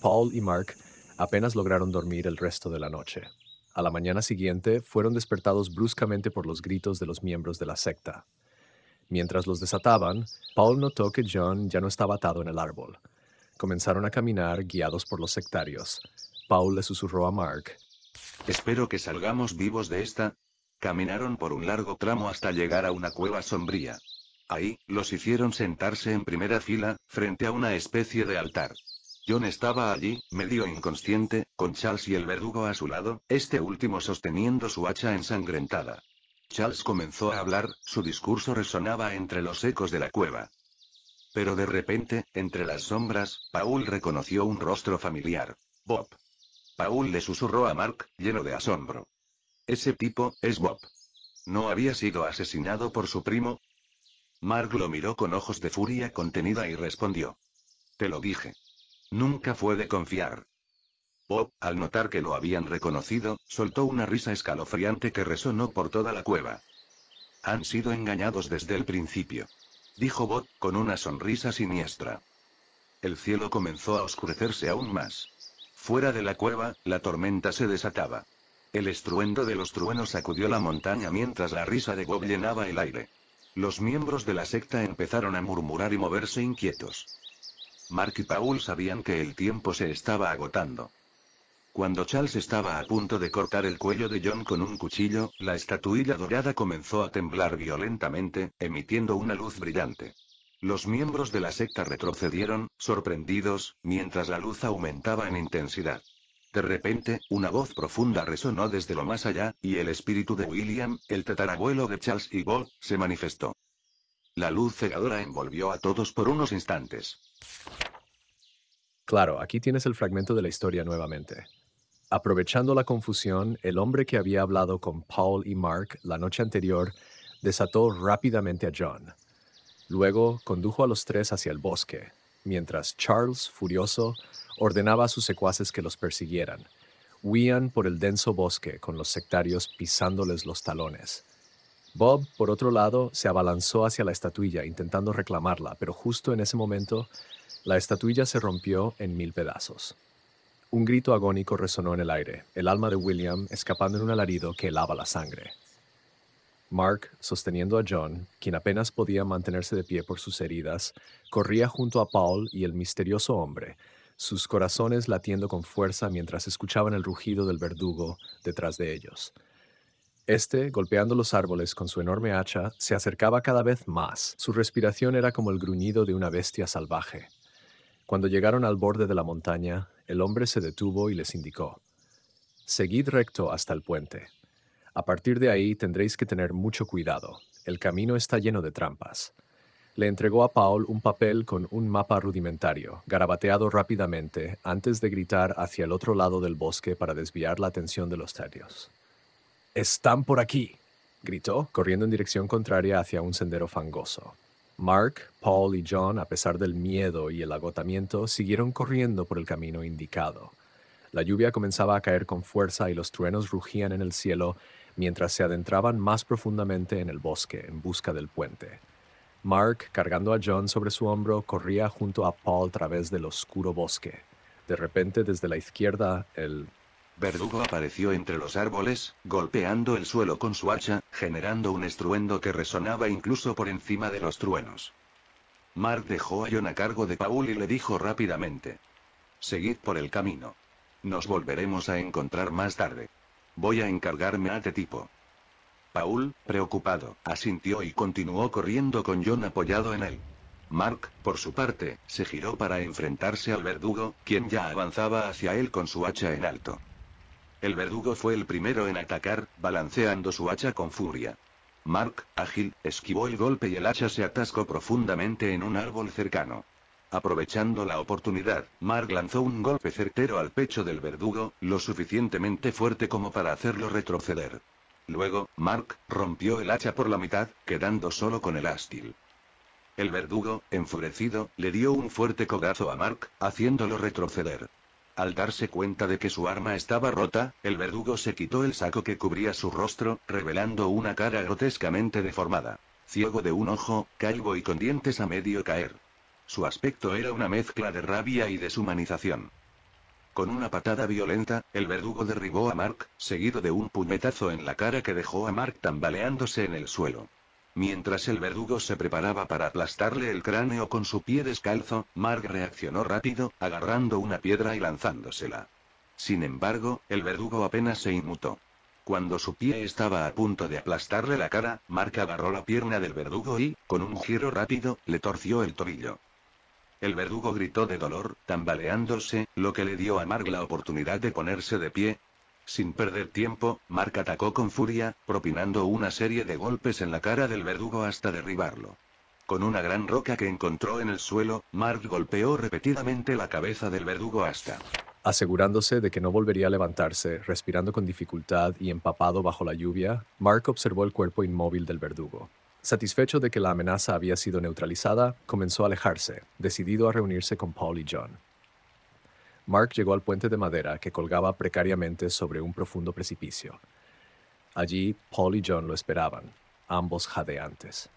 Paul y Mark apenas lograron dormir el resto de la noche. A la mañana siguiente fueron despertados bruscamente por los gritos de los miembros de la secta. Mientras los desataban, Paul notó que John ya no estaba atado en el árbol. Comenzaron a caminar guiados por los sectarios. Paul le susurró a Mark. Espero que salgamos vivos de esta. Caminaron por un largo tramo hasta llegar a una cueva sombría. Ahí, los hicieron sentarse en primera fila, frente a una especie de altar. John estaba allí, medio inconsciente, con Charles y el verdugo a su lado, este último sosteniendo su hacha ensangrentada. Charles comenzó a hablar, su discurso resonaba entre los ecos de la cueva. Pero de repente, entre las sombras, Paul reconoció un rostro familiar. Bob. Paul le susurró a Mark, lleno de asombro. Ese tipo, es Bob. ¿No había sido asesinado por su primo? Mark lo miró con ojos de furia contenida y respondió. Te lo dije. Nunca fue de confiar. Bob, al notar que lo habían reconocido, soltó una risa escalofriante que resonó por toda la cueva. Han sido engañados desde el principio. Dijo Bob, con una sonrisa siniestra. El cielo comenzó a oscurecerse aún más. Fuera de la cueva, la tormenta se desataba. El estruendo de los truenos sacudió la montaña mientras la risa de Bob llenaba el aire. Los miembros de la secta empezaron a murmurar y moverse inquietos. Mark y Paul sabían que el tiempo se estaba agotando. Cuando Charles estaba a punto de cortar el cuello de John con un cuchillo, la estatuilla dorada comenzó a temblar violentamente, emitiendo una luz brillante. Los miembros de la secta retrocedieron, sorprendidos, mientras la luz aumentaba en intensidad. De repente, una voz profunda resonó desde lo más allá, y el espíritu de William, el tatarabuelo de Charles y Bob, se manifestó. La luz cegadora envolvió a todos por unos instantes. Claro, aquí tienes el fragmento de la historia nuevamente. Aprovechando la confusión, el hombre que había hablado con Paul y Mark la noche anterior desató rápidamente a John. Luego condujo a los tres hacia el bosque, mientras Charles, furioso, ordenaba a sus secuaces que los persiguieran. Huían por el denso bosque con los sectarios pisándoles los talones. Bob, por otro lado, se abalanzó hacia la estatuilla intentando reclamarla, pero justo en ese momento la estatuilla se rompió en mil pedazos. Un grito agónico resonó en el aire, el alma de William escapando en un alarido que helaba la sangre. Mark, sosteniendo a John, quien apenas podía mantenerse de pie por sus heridas, corría junto a Paul y el misterioso hombre, sus corazones latiendo con fuerza mientras escuchaban el rugido del verdugo detrás de ellos. Este, golpeando los árboles con su enorme hacha, se acercaba cada vez más. Su respiración era como el gruñido de una bestia salvaje. Cuando llegaron al borde de la montaña, el hombre se detuvo y les indicó, Seguid recto hasta el puente. A partir de ahí tendréis que tener mucho cuidado. El camino está lleno de trampas. Le entregó a Paul un papel con un mapa rudimentario, garabateado rápidamente, antes de gritar hacia el otro lado del bosque para desviar la atención de los tarios. Están por aquí, gritó, corriendo en dirección contraria hacia un sendero fangoso. Mark, Paul y John, a pesar del miedo y el agotamiento, siguieron corriendo por el camino indicado. La lluvia comenzaba a caer con fuerza y los truenos rugían en el cielo mientras se adentraban más profundamente en el bosque en busca del puente. Mark, cargando a John sobre su hombro, corría junto a Paul a través del oscuro bosque. De repente, desde la izquierda, el Verdugo apareció entre los árboles, golpeando el suelo con su hacha, generando un estruendo que resonaba incluso por encima de los truenos. Mark dejó a John a cargo de Paul y le dijo rápidamente. Seguid por el camino. Nos volveremos a encontrar más tarde. Voy a encargarme a este tipo. Paul, preocupado, asintió y continuó corriendo con John apoyado en él. Mark, por su parte, se giró para enfrentarse al verdugo, quien ya avanzaba hacia él con su hacha en alto. El verdugo fue el primero en atacar, balanceando su hacha con furia. Mark, ágil, esquivó el golpe y el hacha se atascó profundamente en un árbol cercano. Aprovechando la oportunidad, Mark lanzó un golpe certero al pecho del verdugo, lo suficientemente fuerte como para hacerlo retroceder. Luego, Mark, rompió el hacha por la mitad, quedando solo con el ástil. El verdugo, enfurecido, le dio un fuerte cogazo a Mark, haciéndolo retroceder. Al darse cuenta de que su arma estaba rota, el verdugo se quitó el saco que cubría su rostro, revelando una cara grotescamente deformada. Ciego de un ojo, calvo y con dientes a medio caer. Su aspecto era una mezcla de rabia y deshumanización. Con una patada violenta, el verdugo derribó a Mark, seguido de un puñetazo en la cara que dejó a Mark tambaleándose en el suelo. Mientras el verdugo se preparaba para aplastarle el cráneo con su pie descalzo, Mark reaccionó rápido, agarrando una piedra y lanzándosela. Sin embargo, el verdugo apenas se inmutó. Cuando su pie estaba a punto de aplastarle la cara, Mark agarró la pierna del verdugo y, con un giro rápido, le torció el tobillo. El verdugo gritó de dolor, tambaleándose, lo que le dio a Mark la oportunidad de ponerse de pie, sin perder tiempo, Mark atacó con furia, propinando una serie de golpes en la cara del verdugo hasta derribarlo. Con una gran roca que encontró en el suelo, Mark golpeó repetidamente la cabeza del verdugo hasta Asegurándose de que no volvería a levantarse, respirando con dificultad y empapado bajo la lluvia, Mark observó el cuerpo inmóvil del verdugo. Satisfecho de que la amenaza había sido neutralizada, comenzó a alejarse, decidido a reunirse con Paul y John. Mark llegó al puente de madera que colgaba precariamente sobre un profundo precipicio. Allí Paul y John lo esperaban, ambos jadeantes.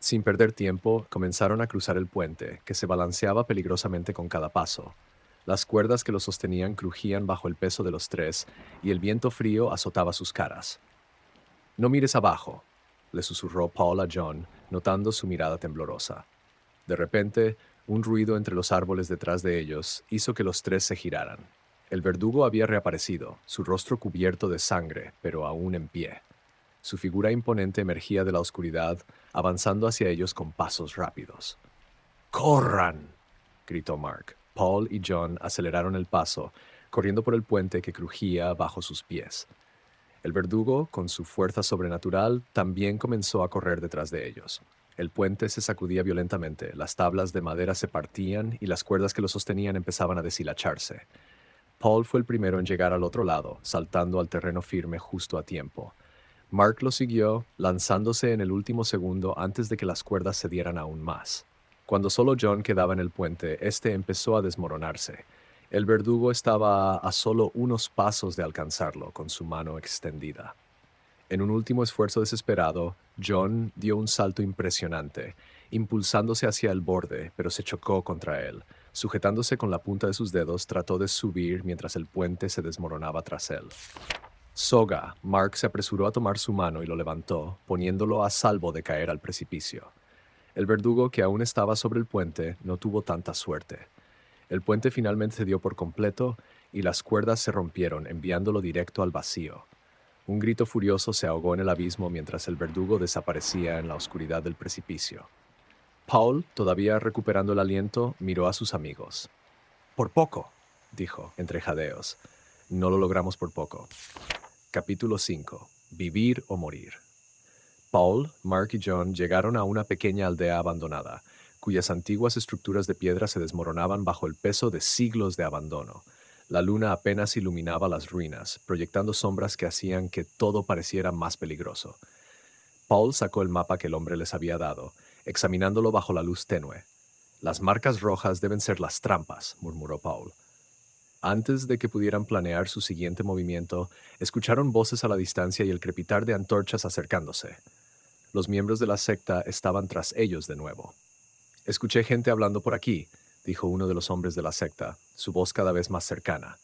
Sin perder tiempo, comenzaron a cruzar el puente, que se balanceaba peligrosamente con cada paso. Las cuerdas que lo sostenían crujían bajo el peso de los tres y el viento frío azotaba sus caras. No mires abajo, le susurró Paul a John, notando su mirada temblorosa. De repente, un ruido entre los árboles detrás de ellos hizo que los tres se giraran. El verdugo había reaparecido, su rostro cubierto de sangre, pero aún en pie. Su figura imponente emergía de la oscuridad, avanzando hacia ellos con pasos rápidos. ¡Corran! gritó Mark. Paul y John aceleraron el paso, corriendo por el puente que crujía bajo sus pies. El verdugo, con su fuerza sobrenatural, también comenzó a correr detrás de ellos. El puente se sacudía violentamente, las tablas de madera se partían y las cuerdas que lo sostenían empezaban a deshilacharse. Paul fue el primero en llegar al otro lado, saltando al terreno firme justo a tiempo. Mark lo siguió, lanzándose en el último segundo antes de que las cuerdas se dieran aún más. Cuando solo John quedaba en el puente, este empezó a desmoronarse. El verdugo estaba a solo unos pasos de alcanzarlo con su mano extendida. En un último esfuerzo desesperado, John dio un salto impresionante, impulsándose hacia el borde, pero se chocó contra él. Sujetándose con la punta de sus dedos, trató de subir mientras el puente se desmoronaba tras él. Soga, Mark se apresuró a tomar su mano y lo levantó, poniéndolo a salvo de caer al precipicio. El verdugo, que aún estaba sobre el puente, no tuvo tanta suerte. El puente finalmente cedió por completo y las cuerdas se rompieron, enviándolo directo al vacío. Un grito furioso se ahogó en el abismo mientras el verdugo desaparecía en la oscuridad del precipicio. Paul, todavía recuperando el aliento, miró a sus amigos. Por poco, dijo, entre jadeos. No lo logramos por poco. Capítulo 5. Vivir o morir. Paul, Mark y John llegaron a una pequeña aldea abandonada, cuyas antiguas estructuras de piedra se desmoronaban bajo el peso de siglos de abandono. La luna apenas iluminaba las ruinas, proyectando sombras que hacían que todo pareciera más peligroso. Paul sacó el mapa que el hombre les había dado, examinándolo bajo la luz tenue. Las marcas rojas deben ser las trampas, murmuró Paul. Antes de que pudieran planear su siguiente movimiento, escucharon voces a la distancia y el crepitar de antorchas acercándose. Los miembros de la secta estaban tras ellos de nuevo. Escuché gente hablando por aquí, dijo uno de los hombres de la secta, su voz cada vez más cercana.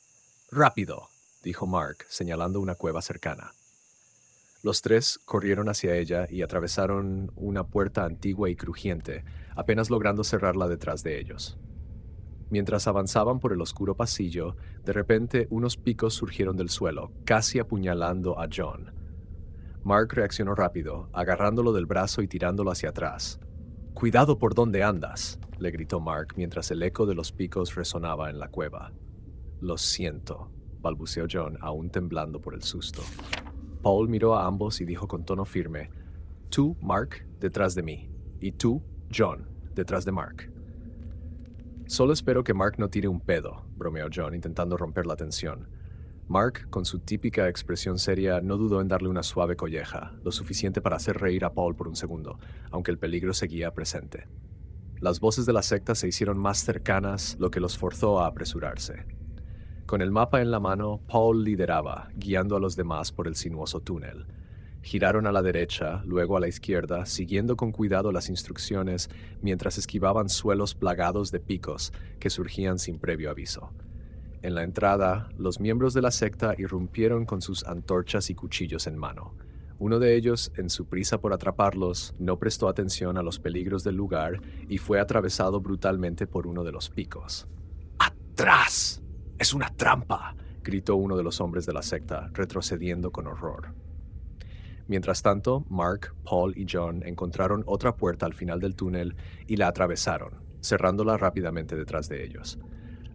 Rápido, dijo Mark, señalando una cueva cercana. Los tres corrieron hacia ella y atravesaron una puerta antigua y crujiente, apenas logrando cerrarla detrás de ellos. Mientras avanzaban por el oscuro pasillo, de repente unos picos surgieron del suelo, casi apuñalando a John. Mark reaccionó rápido, agarrándolo del brazo y tirándolo hacia atrás. Cuidado por dónde andas, le gritó Mark mientras el eco de los picos resonaba en la cueva. Lo siento, balbuceó John, aún temblando por el susto. Paul miró a ambos y dijo con tono firme, Tú, Mark, detrás de mí, y tú, John, detrás de Mark. Solo espero que Mark no tire un pedo, bromeó John, intentando romper la tensión. Mark, con su típica expresión seria, no dudó en darle una suave colleja, lo suficiente para hacer reír a Paul por un segundo, aunque el peligro seguía presente. Las voces de la secta se hicieron más cercanas, lo que los forzó a apresurarse. Con el mapa en la mano, Paul lideraba, guiando a los demás por el sinuoso túnel. Giraron a la derecha, luego a la izquierda, siguiendo con cuidado las instrucciones mientras esquivaban suelos plagados de picos que surgían sin previo aviso. En la entrada, los miembros de la secta irrumpieron con sus antorchas y cuchillos en mano. Uno de ellos, en su prisa por atraparlos, no prestó atención a los peligros del lugar y fue atravesado brutalmente por uno de los picos. ¡Atrás! ¡Es una trampa! gritó uno de los hombres de la secta, retrocediendo con horror. Mientras tanto, Mark, Paul y John encontraron otra puerta al final del túnel y la atravesaron, cerrándola rápidamente detrás de ellos.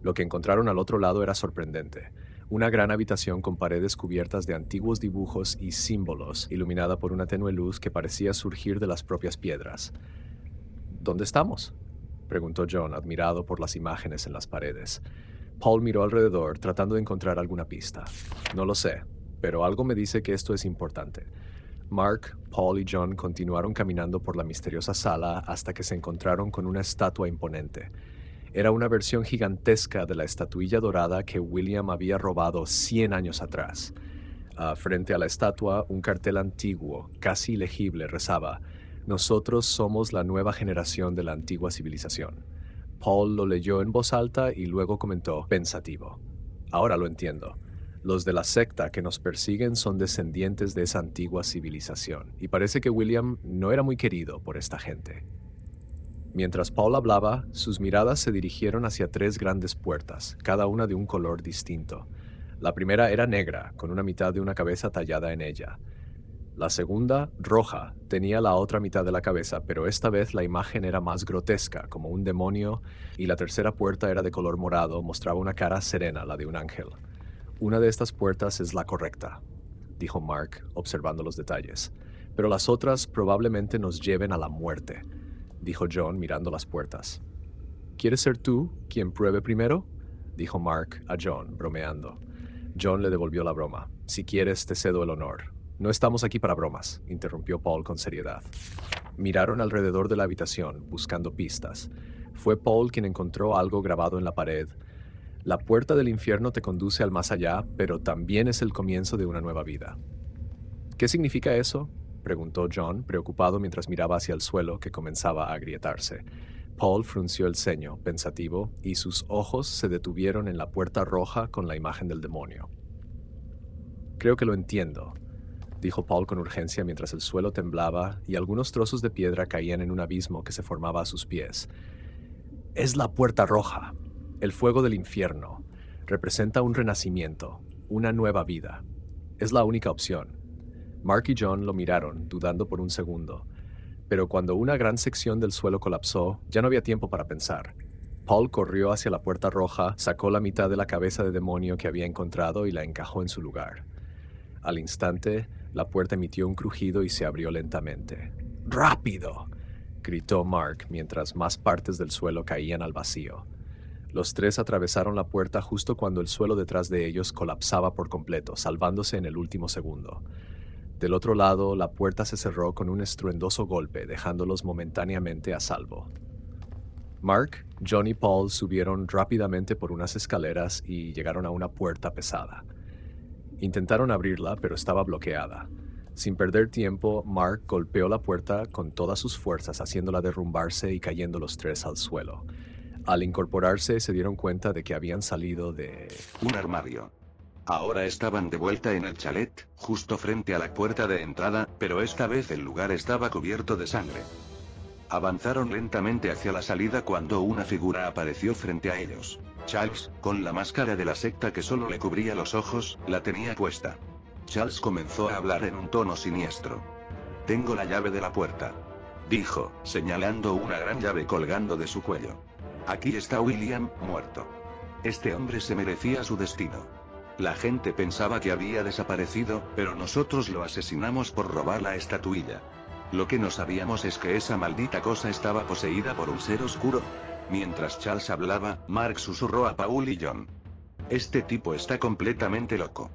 Lo que encontraron al otro lado era sorprendente. Una gran habitación con paredes cubiertas de antiguos dibujos y símbolos, iluminada por una tenue luz que parecía surgir de las propias piedras. ¿Dónde estamos? preguntó John, admirado por las imágenes en las paredes. Paul miró alrededor, tratando de encontrar alguna pista. No lo sé, pero algo me dice que esto es importante. Mark, Paul y John continuaron caminando por la misteriosa sala hasta que se encontraron con una estatua imponente era una versión gigantesca de la estatuilla dorada que William había robado 100 años atrás. Ah, frente a la estatua, un cartel antiguo, casi ilegible, rezaba, Nosotros somos la nueva generación de la antigua civilización. Paul lo leyó en voz alta y luego comentó, pensativo. Ahora lo entiendo. Los de la secta que nos persiguen son descendientes de esa antigua civilización, y parece que William no era muy querido por esta gente. Mientras Paul hablaba, sus miradas se dirigieron hacia tres grandes puertas, cada una de un color distinto. La primera era negra, con una mitad de una cabeza tallada en ella. La segunda, roja, tenía la otra mitad de la cabeza, pero esta vez la imagen era más grotesca, como un demonio, y la tercera puerta era de color morado, mostraba una cara serena, la de un ángel. Una de estas puertas es la correcta, dijo Mark, observando los detalles, pero las otras probablemente nos lleven a la muerte dijo John mirando las puertas. ¿Quieres ser tú quien pruebe primero? dijo Mark a John, bromeando. John le devolvió la broma. Si quieres, te cedo el honor. No estamos aquí para bromas, interrumpió Paul con seriedad. Miraron alrededor de la habitación, buscando pistas. Fue Paul quien encontró algo grabado en la pared. La puerta del infierno te conduce al más allá, pero también es el comienzo de una nueva vida. ¿Qué significa eso? preguntó John, preocupado mientras miraba hacia el suelo que comenzaba a agrietarse. Paul frunció el ceño, pensativo, y sus ojos se detuvieron en la puerta roja con la imagen del demonio. Creo que lo entiendo, dijo Paul con urgencia mientras el suelo temblaba y algunos trozos de piedra caían en un abismo que se formaba a sus pies. Es la puerta roja, el fuego del infierno. Representa un renacimiento, una nueva vida. Es la única opción. Mark y John lo miraron, dudando por un segundo, pero cuando una gran sección del suelo colapsó, ya no había tiempo para pensar. Paul corrió hacia la puerta roja, sacó la mitad de la cabeza de demonio que había encontrado y la encajó en su lugar. Al instante, la puerta emitió un crujido y se abrió lentamente. ¡Rápido! gritó Mark mientras más partes del suelo caían al vacío. Los tres atravesaron la puerta justo cuando el suelo detrás de ellos colapsaba por completo, salvándose en el último segundo. Del otro lado, la puerta se cerró con un estruendoso golpe, dejándolos momentáneamente a salvo. Mark, John y Paul subieron rápidamente por unas escaleras y llegaron a una puerta pesada. Intentaron abrirla, pero estaba bloqueada. Sin perder tiempo, Mark golpeó la puerta con todas sus fuerzas, haciéndola derrumbarse y cayendo los tres al suelo. Al incorporarse, se dieron cuenta de que habían salido de... Un armario. Ahora estaban de vuelta en el chalet, justo frente a la puerta de entrada, pero esta vez el lugar estaba cubierto de sangre. Avanzaron lentamente hacia la salida cuando una figura apareció frente a ellos. Charles, con la máscara de la secta que solo le cubría los ojos, la tenía puesta. Charles comenzó a hablar en un tono siniestro. Tengo la llave de la puerta. Dijo, señalando una gran llave colgando de su cuello. Aquí está William, muerto. Este hombre se merecía su destino. La gente pensaba que había desaparecido, pero nosotros lo asesinamos por robar la estatuilla. Lo que no sabíamos es que esa maldita cosa estaba poseída por un ser oscuro. Mientras Charles hablaba, Mark susurró a Paul y John. Este tipo está completamente loco.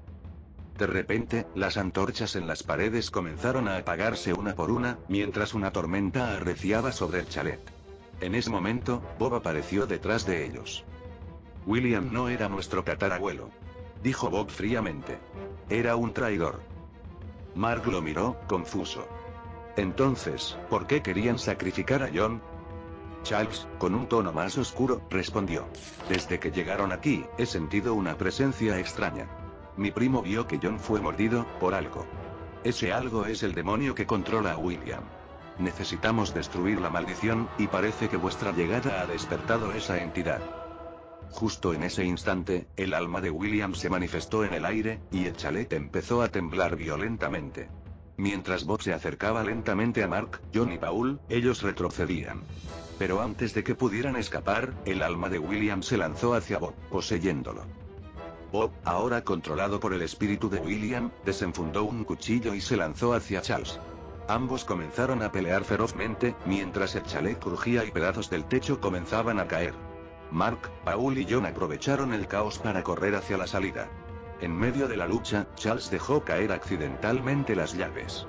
De repente, las antorchas en las paredes comenzaron a apagarse una por una, mientras una tormenta arreciaba sobre el chalet. En ese momento, Bob apareció detrás de ellos. William no era nuestro tatarabuelo dijo Bob fríamente. Era un traidor. Mark lo miró, confuso. Entonces, ¿por qué querían sacrificar a John? Charles, con un tono más oscuro, respondió. Desde que llegaron aquí, he sentido una presencia extraña. Mi primo vio que John fue mordido, por algo. Ese algo es el demonio que controla a William. Necesitamos destruir la maldición, y parece que vuestra llegada ha despertado esa entidad. Justo en ese instante, el alma de William se manifestó en el aire, y el chalet empezó a temblar violentamente. Mientras Bob se acercaba lentamente a Mark, John y Paul, ellos retrocedían. Pero antes de que pudieran escapar, el alma de William se lanzó hacia Bob, poseyéndolo. Bob, ahora controlado por el espíritu de William, desenfundó un cuchillo y se lanzó hacia Charles. Ambos comenzaron a pelear ferozmente, mientras el chalet crujía y pedazos del techo comenzaban a caer. Mark, Paul y John aprovecharon el caos para correr hacia la salida. En medio de la lucha, Charles dejó caer accidentalmente las llaves.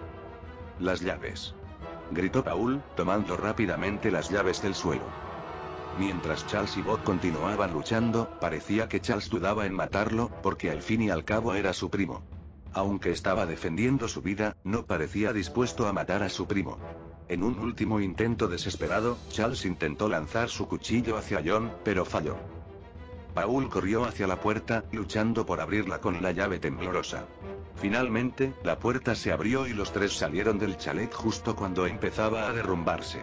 Las llaves. Gritó Paul, tomando rápidamente las llaves del suelo. Mientras Charles y Bob continuaban luchando, parecía que Charles dudaba en matarlo, porque al fin y al cabo era su primo. Aunque estaba defendiendo su vida, no parecía dispuesto a matar a su primo. En un último intento desesperado, Charles intentó lanzar su cuchillo hacia John, pero falló. Paul corrió hacia la puerta, luchando por abrirla con la llave temblorosa. Finalmente, la puerta se abrió y los tres salieron del chalet justo cuando empezaba a derrumbarse.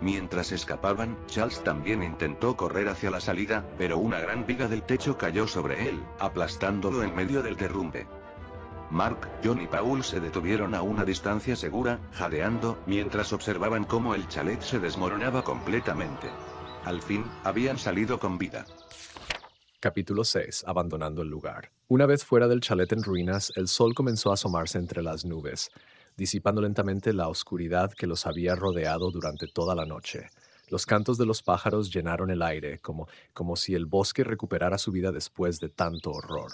Mientras escapaban, Charles también intentó correr hacia la salida, pero una gran viga del techo cayó sobre él, aplastándolo en medio del derrumbe. Mark, John y Paul se detuvieron a una distancia segura, jadeando, mientras observaban cómo el chalet se desmoronaba completamente. Al fin, habían salido con vida. Capítulo 6. Abandonando el lugar. Una vez fuera del chalet en ruinas, el sol comenzó a asomarse entre las nubes, disipando lentamente la oscuridad que los había rodeado durante toda la noche. Los cantos de los pájaros llenaron el aire, como, como si el bosque recuperara su vida después de tanto horror.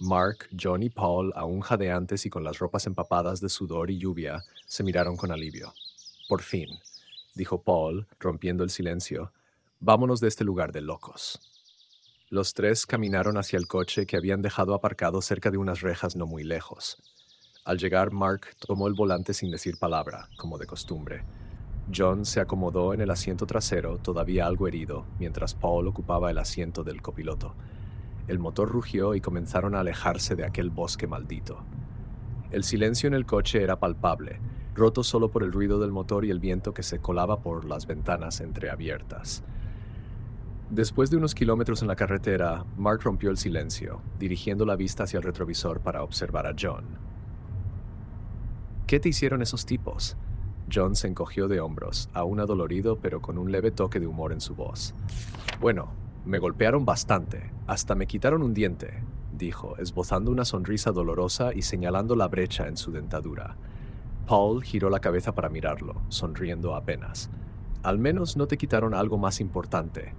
Mark, John y Paul, aún jadeantes y con las ropas empapadas de sudor y lluvia, se miraron con alivio. Por fin, dijo Paul, rompiendo el silencio, vámonos de este lugar de locos. Los tres caminaron hacia el coche que habían dejado aparcado cerca de unas rejas no muy lejos. Al llegar, Mark tomó el volante sin decir palabra, como de costumbre. John se acomodó en el asiento trasero, todavía algo herido, mientras Paul ocupaba el asiento del copiloto. El motor rugió y comenzaron a alejarse de aquel bosque maldito. El silencio en el coche era palpable, roto solo por el ruido del motor y el viento que se colaba por las ventanas entreabiertas. Después de unos kilómetros en la carretera, Mark rompió el silencio, dirigiendo la vista hacia el retrovisor para observar a John. ¿Qué te hicieron esos tipos? John se encogió de hombros, aún adolorido pero con un leve toque de humor en su voz. Bueno, me golpearon bastante, hasta me quitaron un diente, dijo, esbozando una sonrisa dolorosa y señalando la brecha en su dentadura. Paul giró la cabeza para mirarlo, sonriendo apenas. Al menos no te quitaron algo más importante,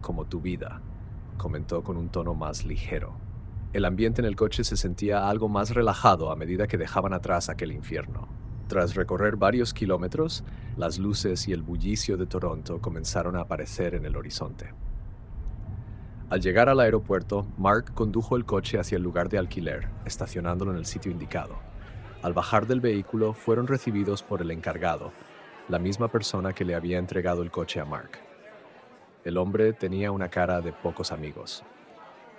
como tu vida, comentó con un tono más ligero. El ambiente en el coche se sentía algo más relajado a medida que dejaban atrás aquel infierno. Tras recorrer varios kilómetros, las luces y el bullicio de Toronto comenzaron a aparecer en el horizonte. Al llegar al aeropuerto, Mark condujo el coche hacia el lugar de alquiler, estacionándolo en el sitio indicado. Al bajar del vehículo, fueron recibidos por el encargado, la misma persona que le había entregado el coche a Mark. El hombre tenía una cara de pocos amigos.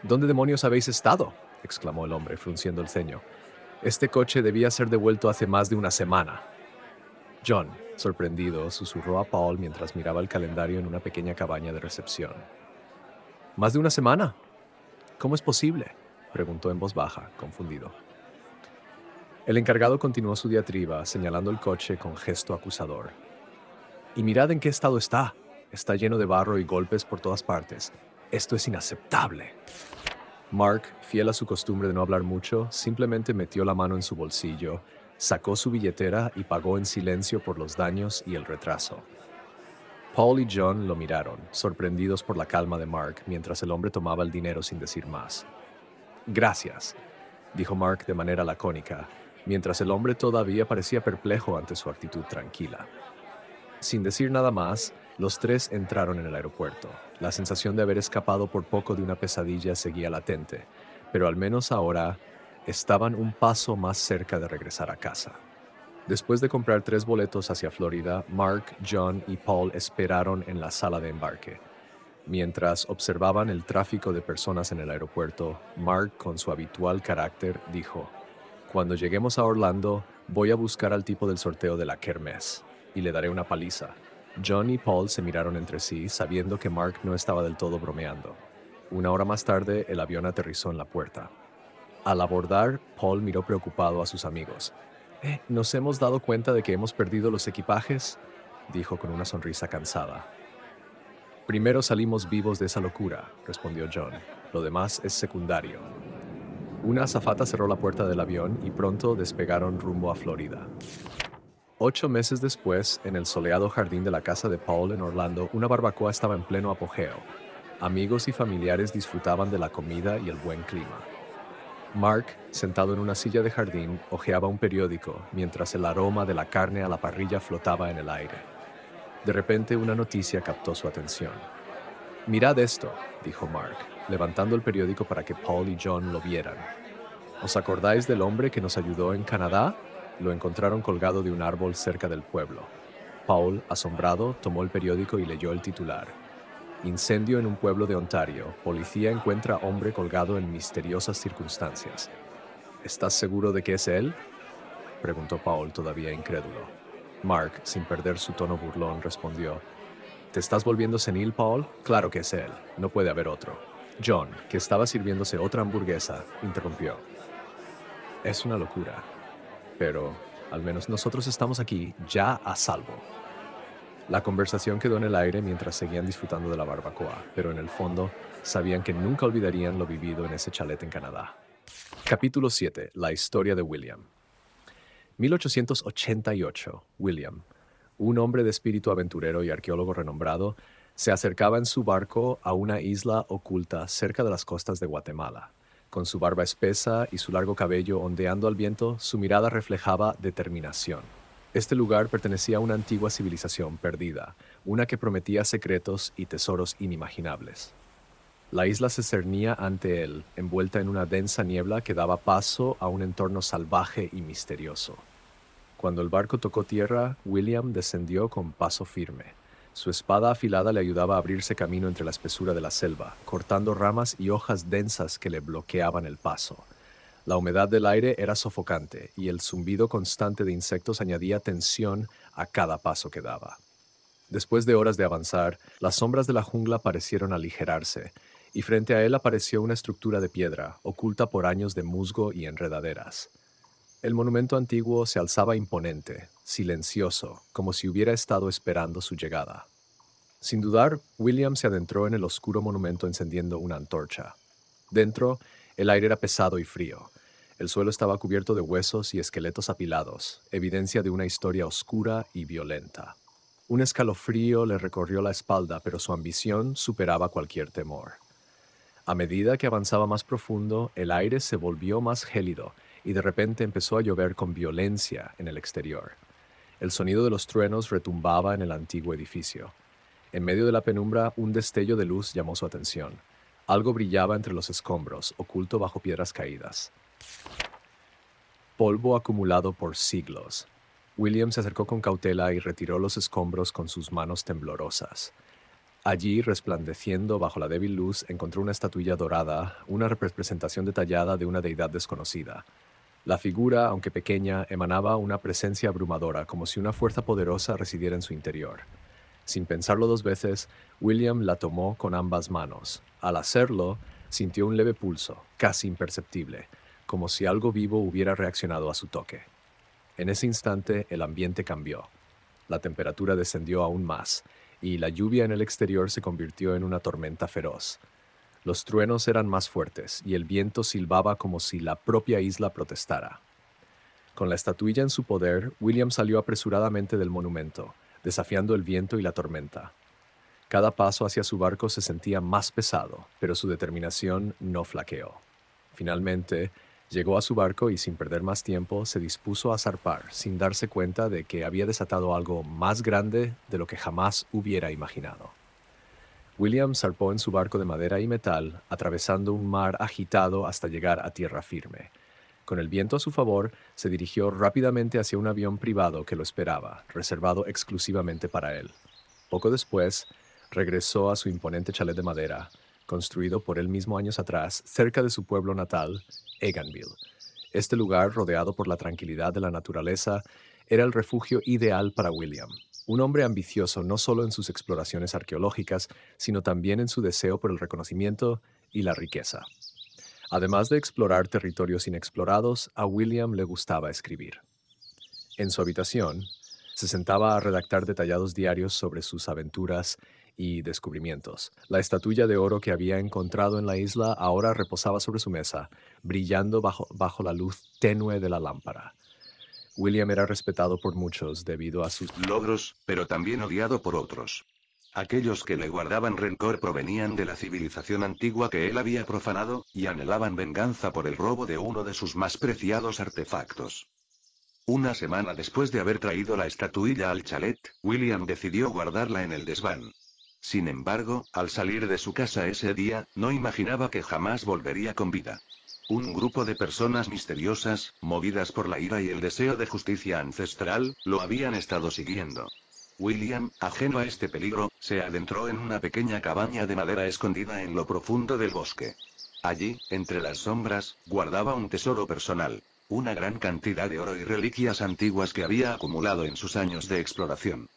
¿Dónde demonios habéis estado? exclamó el hombre, frunciendo el ceño. Este coche debía ser devuelto hace más de una semana. John, sorprendido, susurró a Paul mientras miraba el calendario en una pequeña cabaña de recepción. Más de una semana. ¿Cómo es posible? preguntó en voz baja, confundido. El encargado continuó su diatriba, señalando el coche con gesto acusador. Y mirad en qué estado está. Está lleno de barro y golpes por todas partes. Esto es inaceptable. Mark, fiel a su costumbre de no hablar mucho, simplemente metió la mano en su bolsillo, sacó su billetera y pagó en silencio por los daños y el retraso. Paul y John lo miraron, sorprendidos por la calma de Mark mientras el hombre tomaba el dinero sin decir más. Gracias, dijo Mark de manera lacónica, mientras el hombre todavía parecía perplejo ante su actitud tranquila. Sin decir nada más, los tres entraron en el aeropuerto. La sensación de haber escapado por poco de una pesadilla seguía latente, pero al menos ahora estaban un paso más cerca de regresar a casa. Después de comprar tres boletos hacia Florida, Mark, John y Paul esperaron en la sala de embarque. Mientras observaban el tráfico de personas en el aeropuerto, Mark, con su habitual carácter, dijo, Cuando lleguemos a Orlando, voy a buscar al tipo del sorteo de la Kermés y le daré una paliza. John y Paul se miraron entre sí, sabiendo que Mark no estaba del todo bromeando. Una hora más tarde, el avión aterrizó en la puerta. Al abordar, Paul miró preocupado a sus amigos. Eh, nos hemos dado cuenta de que hemos perdido los equipajes, dijo con una sonrisa cansada. Primero salimos vivos de esa locura, respondió John. Lo demás es secundario. Una azafata cerró la puerta del avión y pronto despegaron rumbo a Florida. Ocho meses después, en el soleado jardín de la casa de Paul en Orlando, una barbacoa estaba en pleno apogeo. Amigos y familiares disfrutaban de la comida y el buen clima. Mark, sentado en una silla de jardín, hojeaba un periódico mientras el aroma de la carne a la parrilla flotaba en el aire. De repente una noticia captó su atención. Mirad esto, dijo Mark, levantando el periódico para que Paul y John lo vieran. ¿Os acordáis del hombre que nos ayudó en Canadá? Lo encontraron colgado de un árbol cerca del pueblo. Paul, asombrado, tomó el periódico y leyó el titular. Incendio en un pueblo de Ontario. Policía encuentra hombre colgado en misteriosas circunstancias. ¿Estás seguro de que es él? Preguntó Paul todavía incrédulo. Mark, sin perder su tono burlón, respondió. ¿Te estás volviendo senil, Paul? Claro que es él. No puede haber otro. John, que estaba sirviéndose otra hamburguesa, interrumpió. Es una locura. Pero, al menos nosotros estamos aquí ya a salvo. La conversación quedó en el aire mientras seguían disfrutando de la barbacoa, pero en el fondo sabían que nunca olvidarían lo vivido en ese chalet en Canadá. Capítulo 7. La historia de William. 1888. William, un hombre de espíritu aventurero y arqueólogo renombrado, se acercaba en su barco a una isla oculta cerca de las costas de Guatemala. Con su barba espesa y su largo cabello ondeando al viento, su mirada reflejaba determinación. Este lugar pertenecía a una antigua civilización perdida, una que prometía secretos y tesoros inimaginables. La isla se cernía ante él, envuelta en una densa niebla que daba paso a un entorno salvaje y misterioso. Cuando el barco tocó tierra, William descendió con paso firme. Su espada afilada le ayudaba a abrirse camino entre la espesura de la selva, cortando ramas y hojas densas que le bloqueaban el paso. La humedad del aire era sofocante y el zumbido constante de insectos añadía tensión a cada paso que daba. Después de horas de avanzar, las sombras de la jungla parecieron aligerarse, y frente a él apareció una estructura de piedra, oculta por años de musgo y enredaderas. El monumento antiguo se alzaba imponente, silencioso, como si hubiera estado esperando su llegada. Sin dudar, William se adentró en el oscuro monumento encendiendo una antorcha. Dentro, el aire era pesado y frío. El suelo estaba cubierto de huesos y esqueletos apilados, evidencia de una historia oscura y violenta. Un escalofrío le recorrió la espalda, pero su ambición superaba cualquier temor. A medida que avanzaba más profundo, el aire se volvió más gélido y de repente empezó a llover con violencia en el exterior. El sonido de los truenos retumbaba en el antiguo edificio. En medio de la penumbra, un destello de luz llamó su atención. Algo brillaba entre los escombros, oculto bajo piedras caídas. Polvo acumulado por siglos. William se acercó con cautela y retiró los escombros con sus manos temblorosas. Allí, resplandeciendo bajo la débil luz, encontró una estatuilla dorada, una representación detallada de una deidad desconocida. La figura, aunque pequeña, emanaba una presencia abrumadora, como si una fuerza poderosa residiera en su interior. Sin pensarlo dos veces, William la tomó con ambas manos. Al hacerlo, sintió un leve pulso, casi imperceptible, como si algo vivo hubiera reaccionado a su toque. En ese instante el ambiente cambió. La temperatura descendió aún más, y la lluvia en el exterior se convirtió en una tormenta feroz. Los truenos eran más fuertes, y el viento silbaba como si la propia isla protestara. Con la estatuilla en su poder, William salió apresuradamente del monumento, desafiando el viento y la tormenta. Cada paso hacia su barco se sentía más pesado, pero su determinación no flaqueó. Finalmente, llegó a su barco y sin perder más tiempo se dispuso a zarpar sin darse cuenta de que había desatado algo más grande de lo que jamás hubiera imaginado. William zarpó en su barco de madera y metal, atravesando un mar agitado hasta llegar a tierra firme, con el viento a su favor, se dirigió rápidamente hacia un avión privado que lo esperaba, reservado exclusivamente para él. Poco después, regresó a su imponente chalet de madera, construido por él mismo años atrás cerca de su pueblo natal, Eganville. Este lugar, rodeado por la tranquilidad de la naturaleza, era el refugio ideal para William, un hombre ambicioso no solo en sus exploraciones arqueológicas, sino también en su deseo por el reconocimiento y la riqueza. Además de explorar territorios inexplorados, a William le gustaba escribir. En su habitación, se sentaba a redactar detallados diarios sobre sus aventuras y descubrimientos. La estatuilla de oro que había encontrado en la isla ahora reposaba sobre su mesa, brillando bajo, bajo la luz tenue de la lámpara. William era respetado por muchos debido a sus logros, pero también odiado por otros. Aquellos que le guardaban rencor provenían de la civilización antigua que él había profanado, y anhelaban venganza por el robo de uno de sus más preciados artefactos. Una semana después de haber traído la estatuilla al chalet, William decidió guardarla en el desván. Sin embargo, al salir de su casa ese día, no imaginaba que jamás volvería con vida. Un grupo de personas misteriosas, movidas por la ira y el deseo de justicia ancestral, lo habían estado siguiendo. William, ajeno a este peligro, se adentró en una pequeña cabaña de madera escondida en lo profundo del bosque. Allí, entre las sombras, guardaba un tesoro personal, una gran cantidad de oro y reliquias antiguas que había acumulado en sus años de exploración.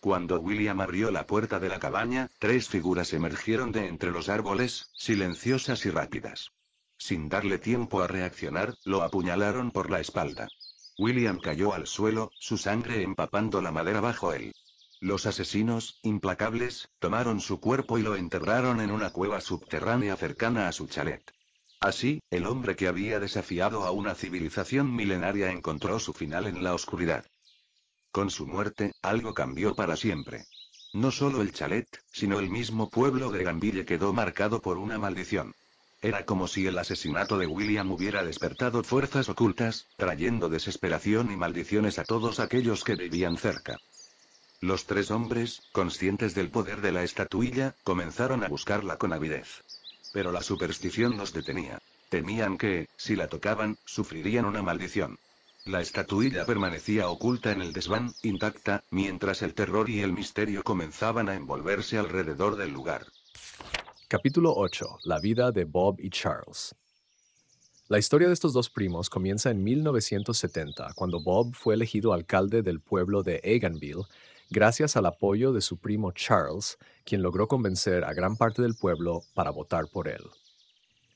Cuando William abrió la puerta de la cabaña, tres figuras emergieron de entre los árboles, silenciosas y rápidas. Sin darle tiempo a reaccionar, lo apuñalaron por la espalda. William cayó al suelo, su sangre empapando la madera bajo él. Los asesinos, implacables, tomaron su cuerpo y lo enterraron en una cueva subterránea cercana a su chalet. Así, el hombre que había desafiado a una civilización milenaria encontró su final en la oscuridad. Con su muerte, algo cambió para siempre. No solo el chalet, sino el mismo pueblo de Gambille quedó marcado por una maldición. Era como si el asesinato de William hubiera despertado fuerzas ocultas, trayendo desesperación y maldiciones a todos aquellos que vivían cerca. Los tres hombres, conscientes del poder de la estatuilla, comenzaron a buscarla con avidez. Pero la superstición los detenía. Temían que, si la tocaban, sufrirían una maldición. La estatuilla permanecía oculta en el desván, intacta, mientras el terror y el misterio comenzaban a envolverse alrededor del lugar. Capítulo 8. La vida de Bob y Charles. La historia de estos dos primos comienza en 1970, cuando Bob fue elegido alcalde del pueblo de Eganville, gracias al apoyo de su primo Charles, quien logró convencer a gran parte del pueblo para votar por él.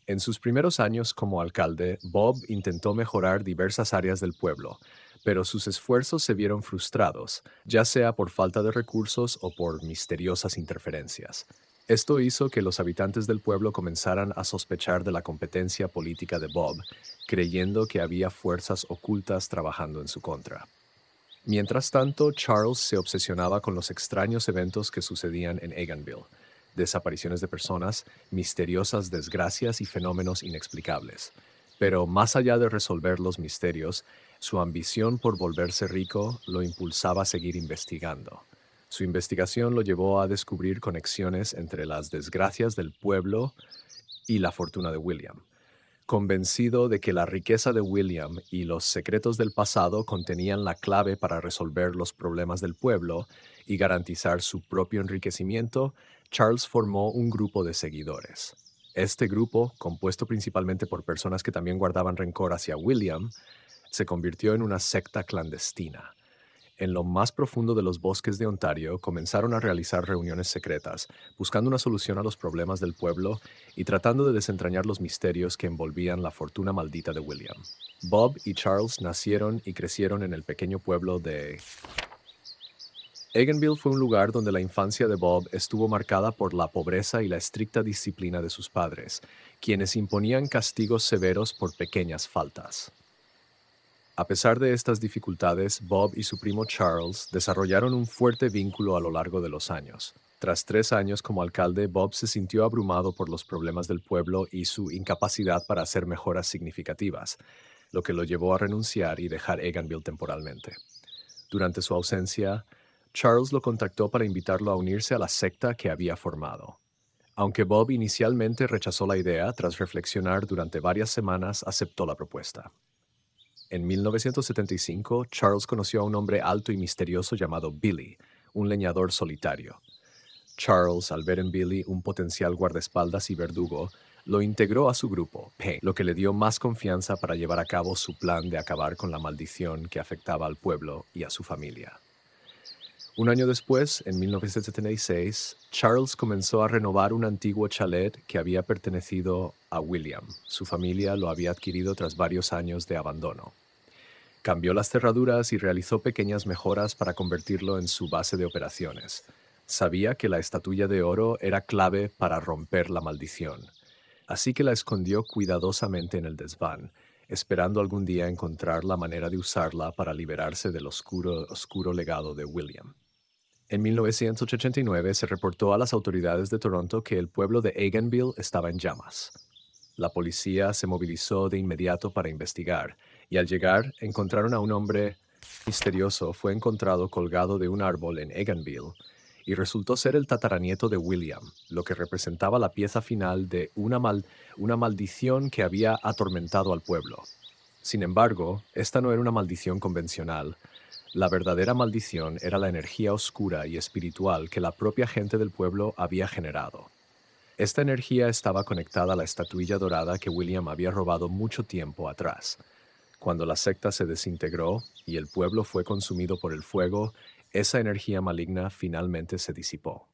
En sus primeros años como alcalde, Bob intentó mejorar diversas áreas del pueblo, pero sus esfuerzos se vieron frustrados, ya sea por falta de recursos o por misteriosas interferencias. Esto hizo que los habitantes del pueblo comenzaran a sospechar de la competencia política de Bob, creyendo que había fuerzas ocultas trabajando en su contra. Mientras tanto, Charles se obsesionaba con los extraños eventos que sucedían en Eganville, desapariciones de personas, misteriosas desgracias y fenómenos inexplicables. Pero más allá de resolver los misterios, su ambición por volverse rico lo impulsaba a seguir investigando. Su investigación lo llevó a descubrir conexiones entre las desgracias del pueblo y la fortuna de William. Convencido de que la riqueza de William y los secretos del pasado contenían la clave para resolver los problemas del pueblo y garantizar su propio enriquecimiento, Charles formó un grupo de seguidores. Este grupo, compuesto principalmente por personas que también guardaban rencor hacia William, se convirtió en una secta clandestina en lo más profundo de los bosques de Ontario, comenzaron a realizar reuniones secretas, buscando una solución a los problemas del pueblo y tratando de desentrañar los misterios que envolvían la fortuna maldita de William. Bob y Charles nacieron y crecieron en el pequeño pueblo de... Eganville fue un lugar donde la infancia de Bob estuvo marcada por la pobreza y la estricta disciplina de sus padres, quienes imponían castigos severos por pequeñas faltas. A pesar de estas dificultades, Bob y su primo Charles desarrollaron un fuerte vínculo a lo largo de los años. Tras tres años como alcalde, Bob se sintió abrumado por los problemas del pueblo y su incapacidad para hacer mejoras significativas, lo que lo llevó a renunciar y dejar Eganville temporalmente. Durante su ausencia, Charles lo contactó para invitarlo a unirse a la secta que había formado. Aunque Bob inicialmente rechazó la idea, tras reflexionar durante varias semanas aceptó la propuesta. En 1975, Charles conoció a un hombre alto y misterioso llamado Billy, un leñador solitario. Charles, al ver en Billy un potencial guardaespaldas y verdugo, lo integró a su grupo, Payne, lo que le dio más confianza para llevar a cabo su plan de acabar con la maldición que afectaba al pueblo y a su familia. Un año después, en 1976, Charles comenzó a renovar un antiguo chalet que había pertenecido a William. Su familia lo había adquirido tras varios años de abandono. Cambió las cerraduras y realizó pequeñas mejoras para convertirlo en su base de operaciones. Sabía que la estatuilla de oro era clave para romper la maldición, así que la escondió cuidadosamente en el desván, esperando algún día encontrar la manera de usarla para liberarse del oscuro, oscuro legado de William. En 1989 se reportó a las autoridades de Toronto que el pueblo de Eganville estaba en llamas. La policía se movilizó de inmediato para investigar y al llegar encontraron a un hombre misterioso. Fue encontrado colgado de un árbol en Eganville y resultó ser el tataranieto de William, lo que representaba la pieza final de una, maldición que había atormentado al pueblo. Sin embargo, esta no era una maldición convencional. La verdadera maldición era la energía oscura y espiritual que la propia gente del pueblo había generado. Esta energía estaba conectada a la estatuilla dorada que William había robado mucho tiempo atrás. Cuando la secta se desintegró y el pueblo fue consumido por el fuego, esa energía maligna finalmente se disipó.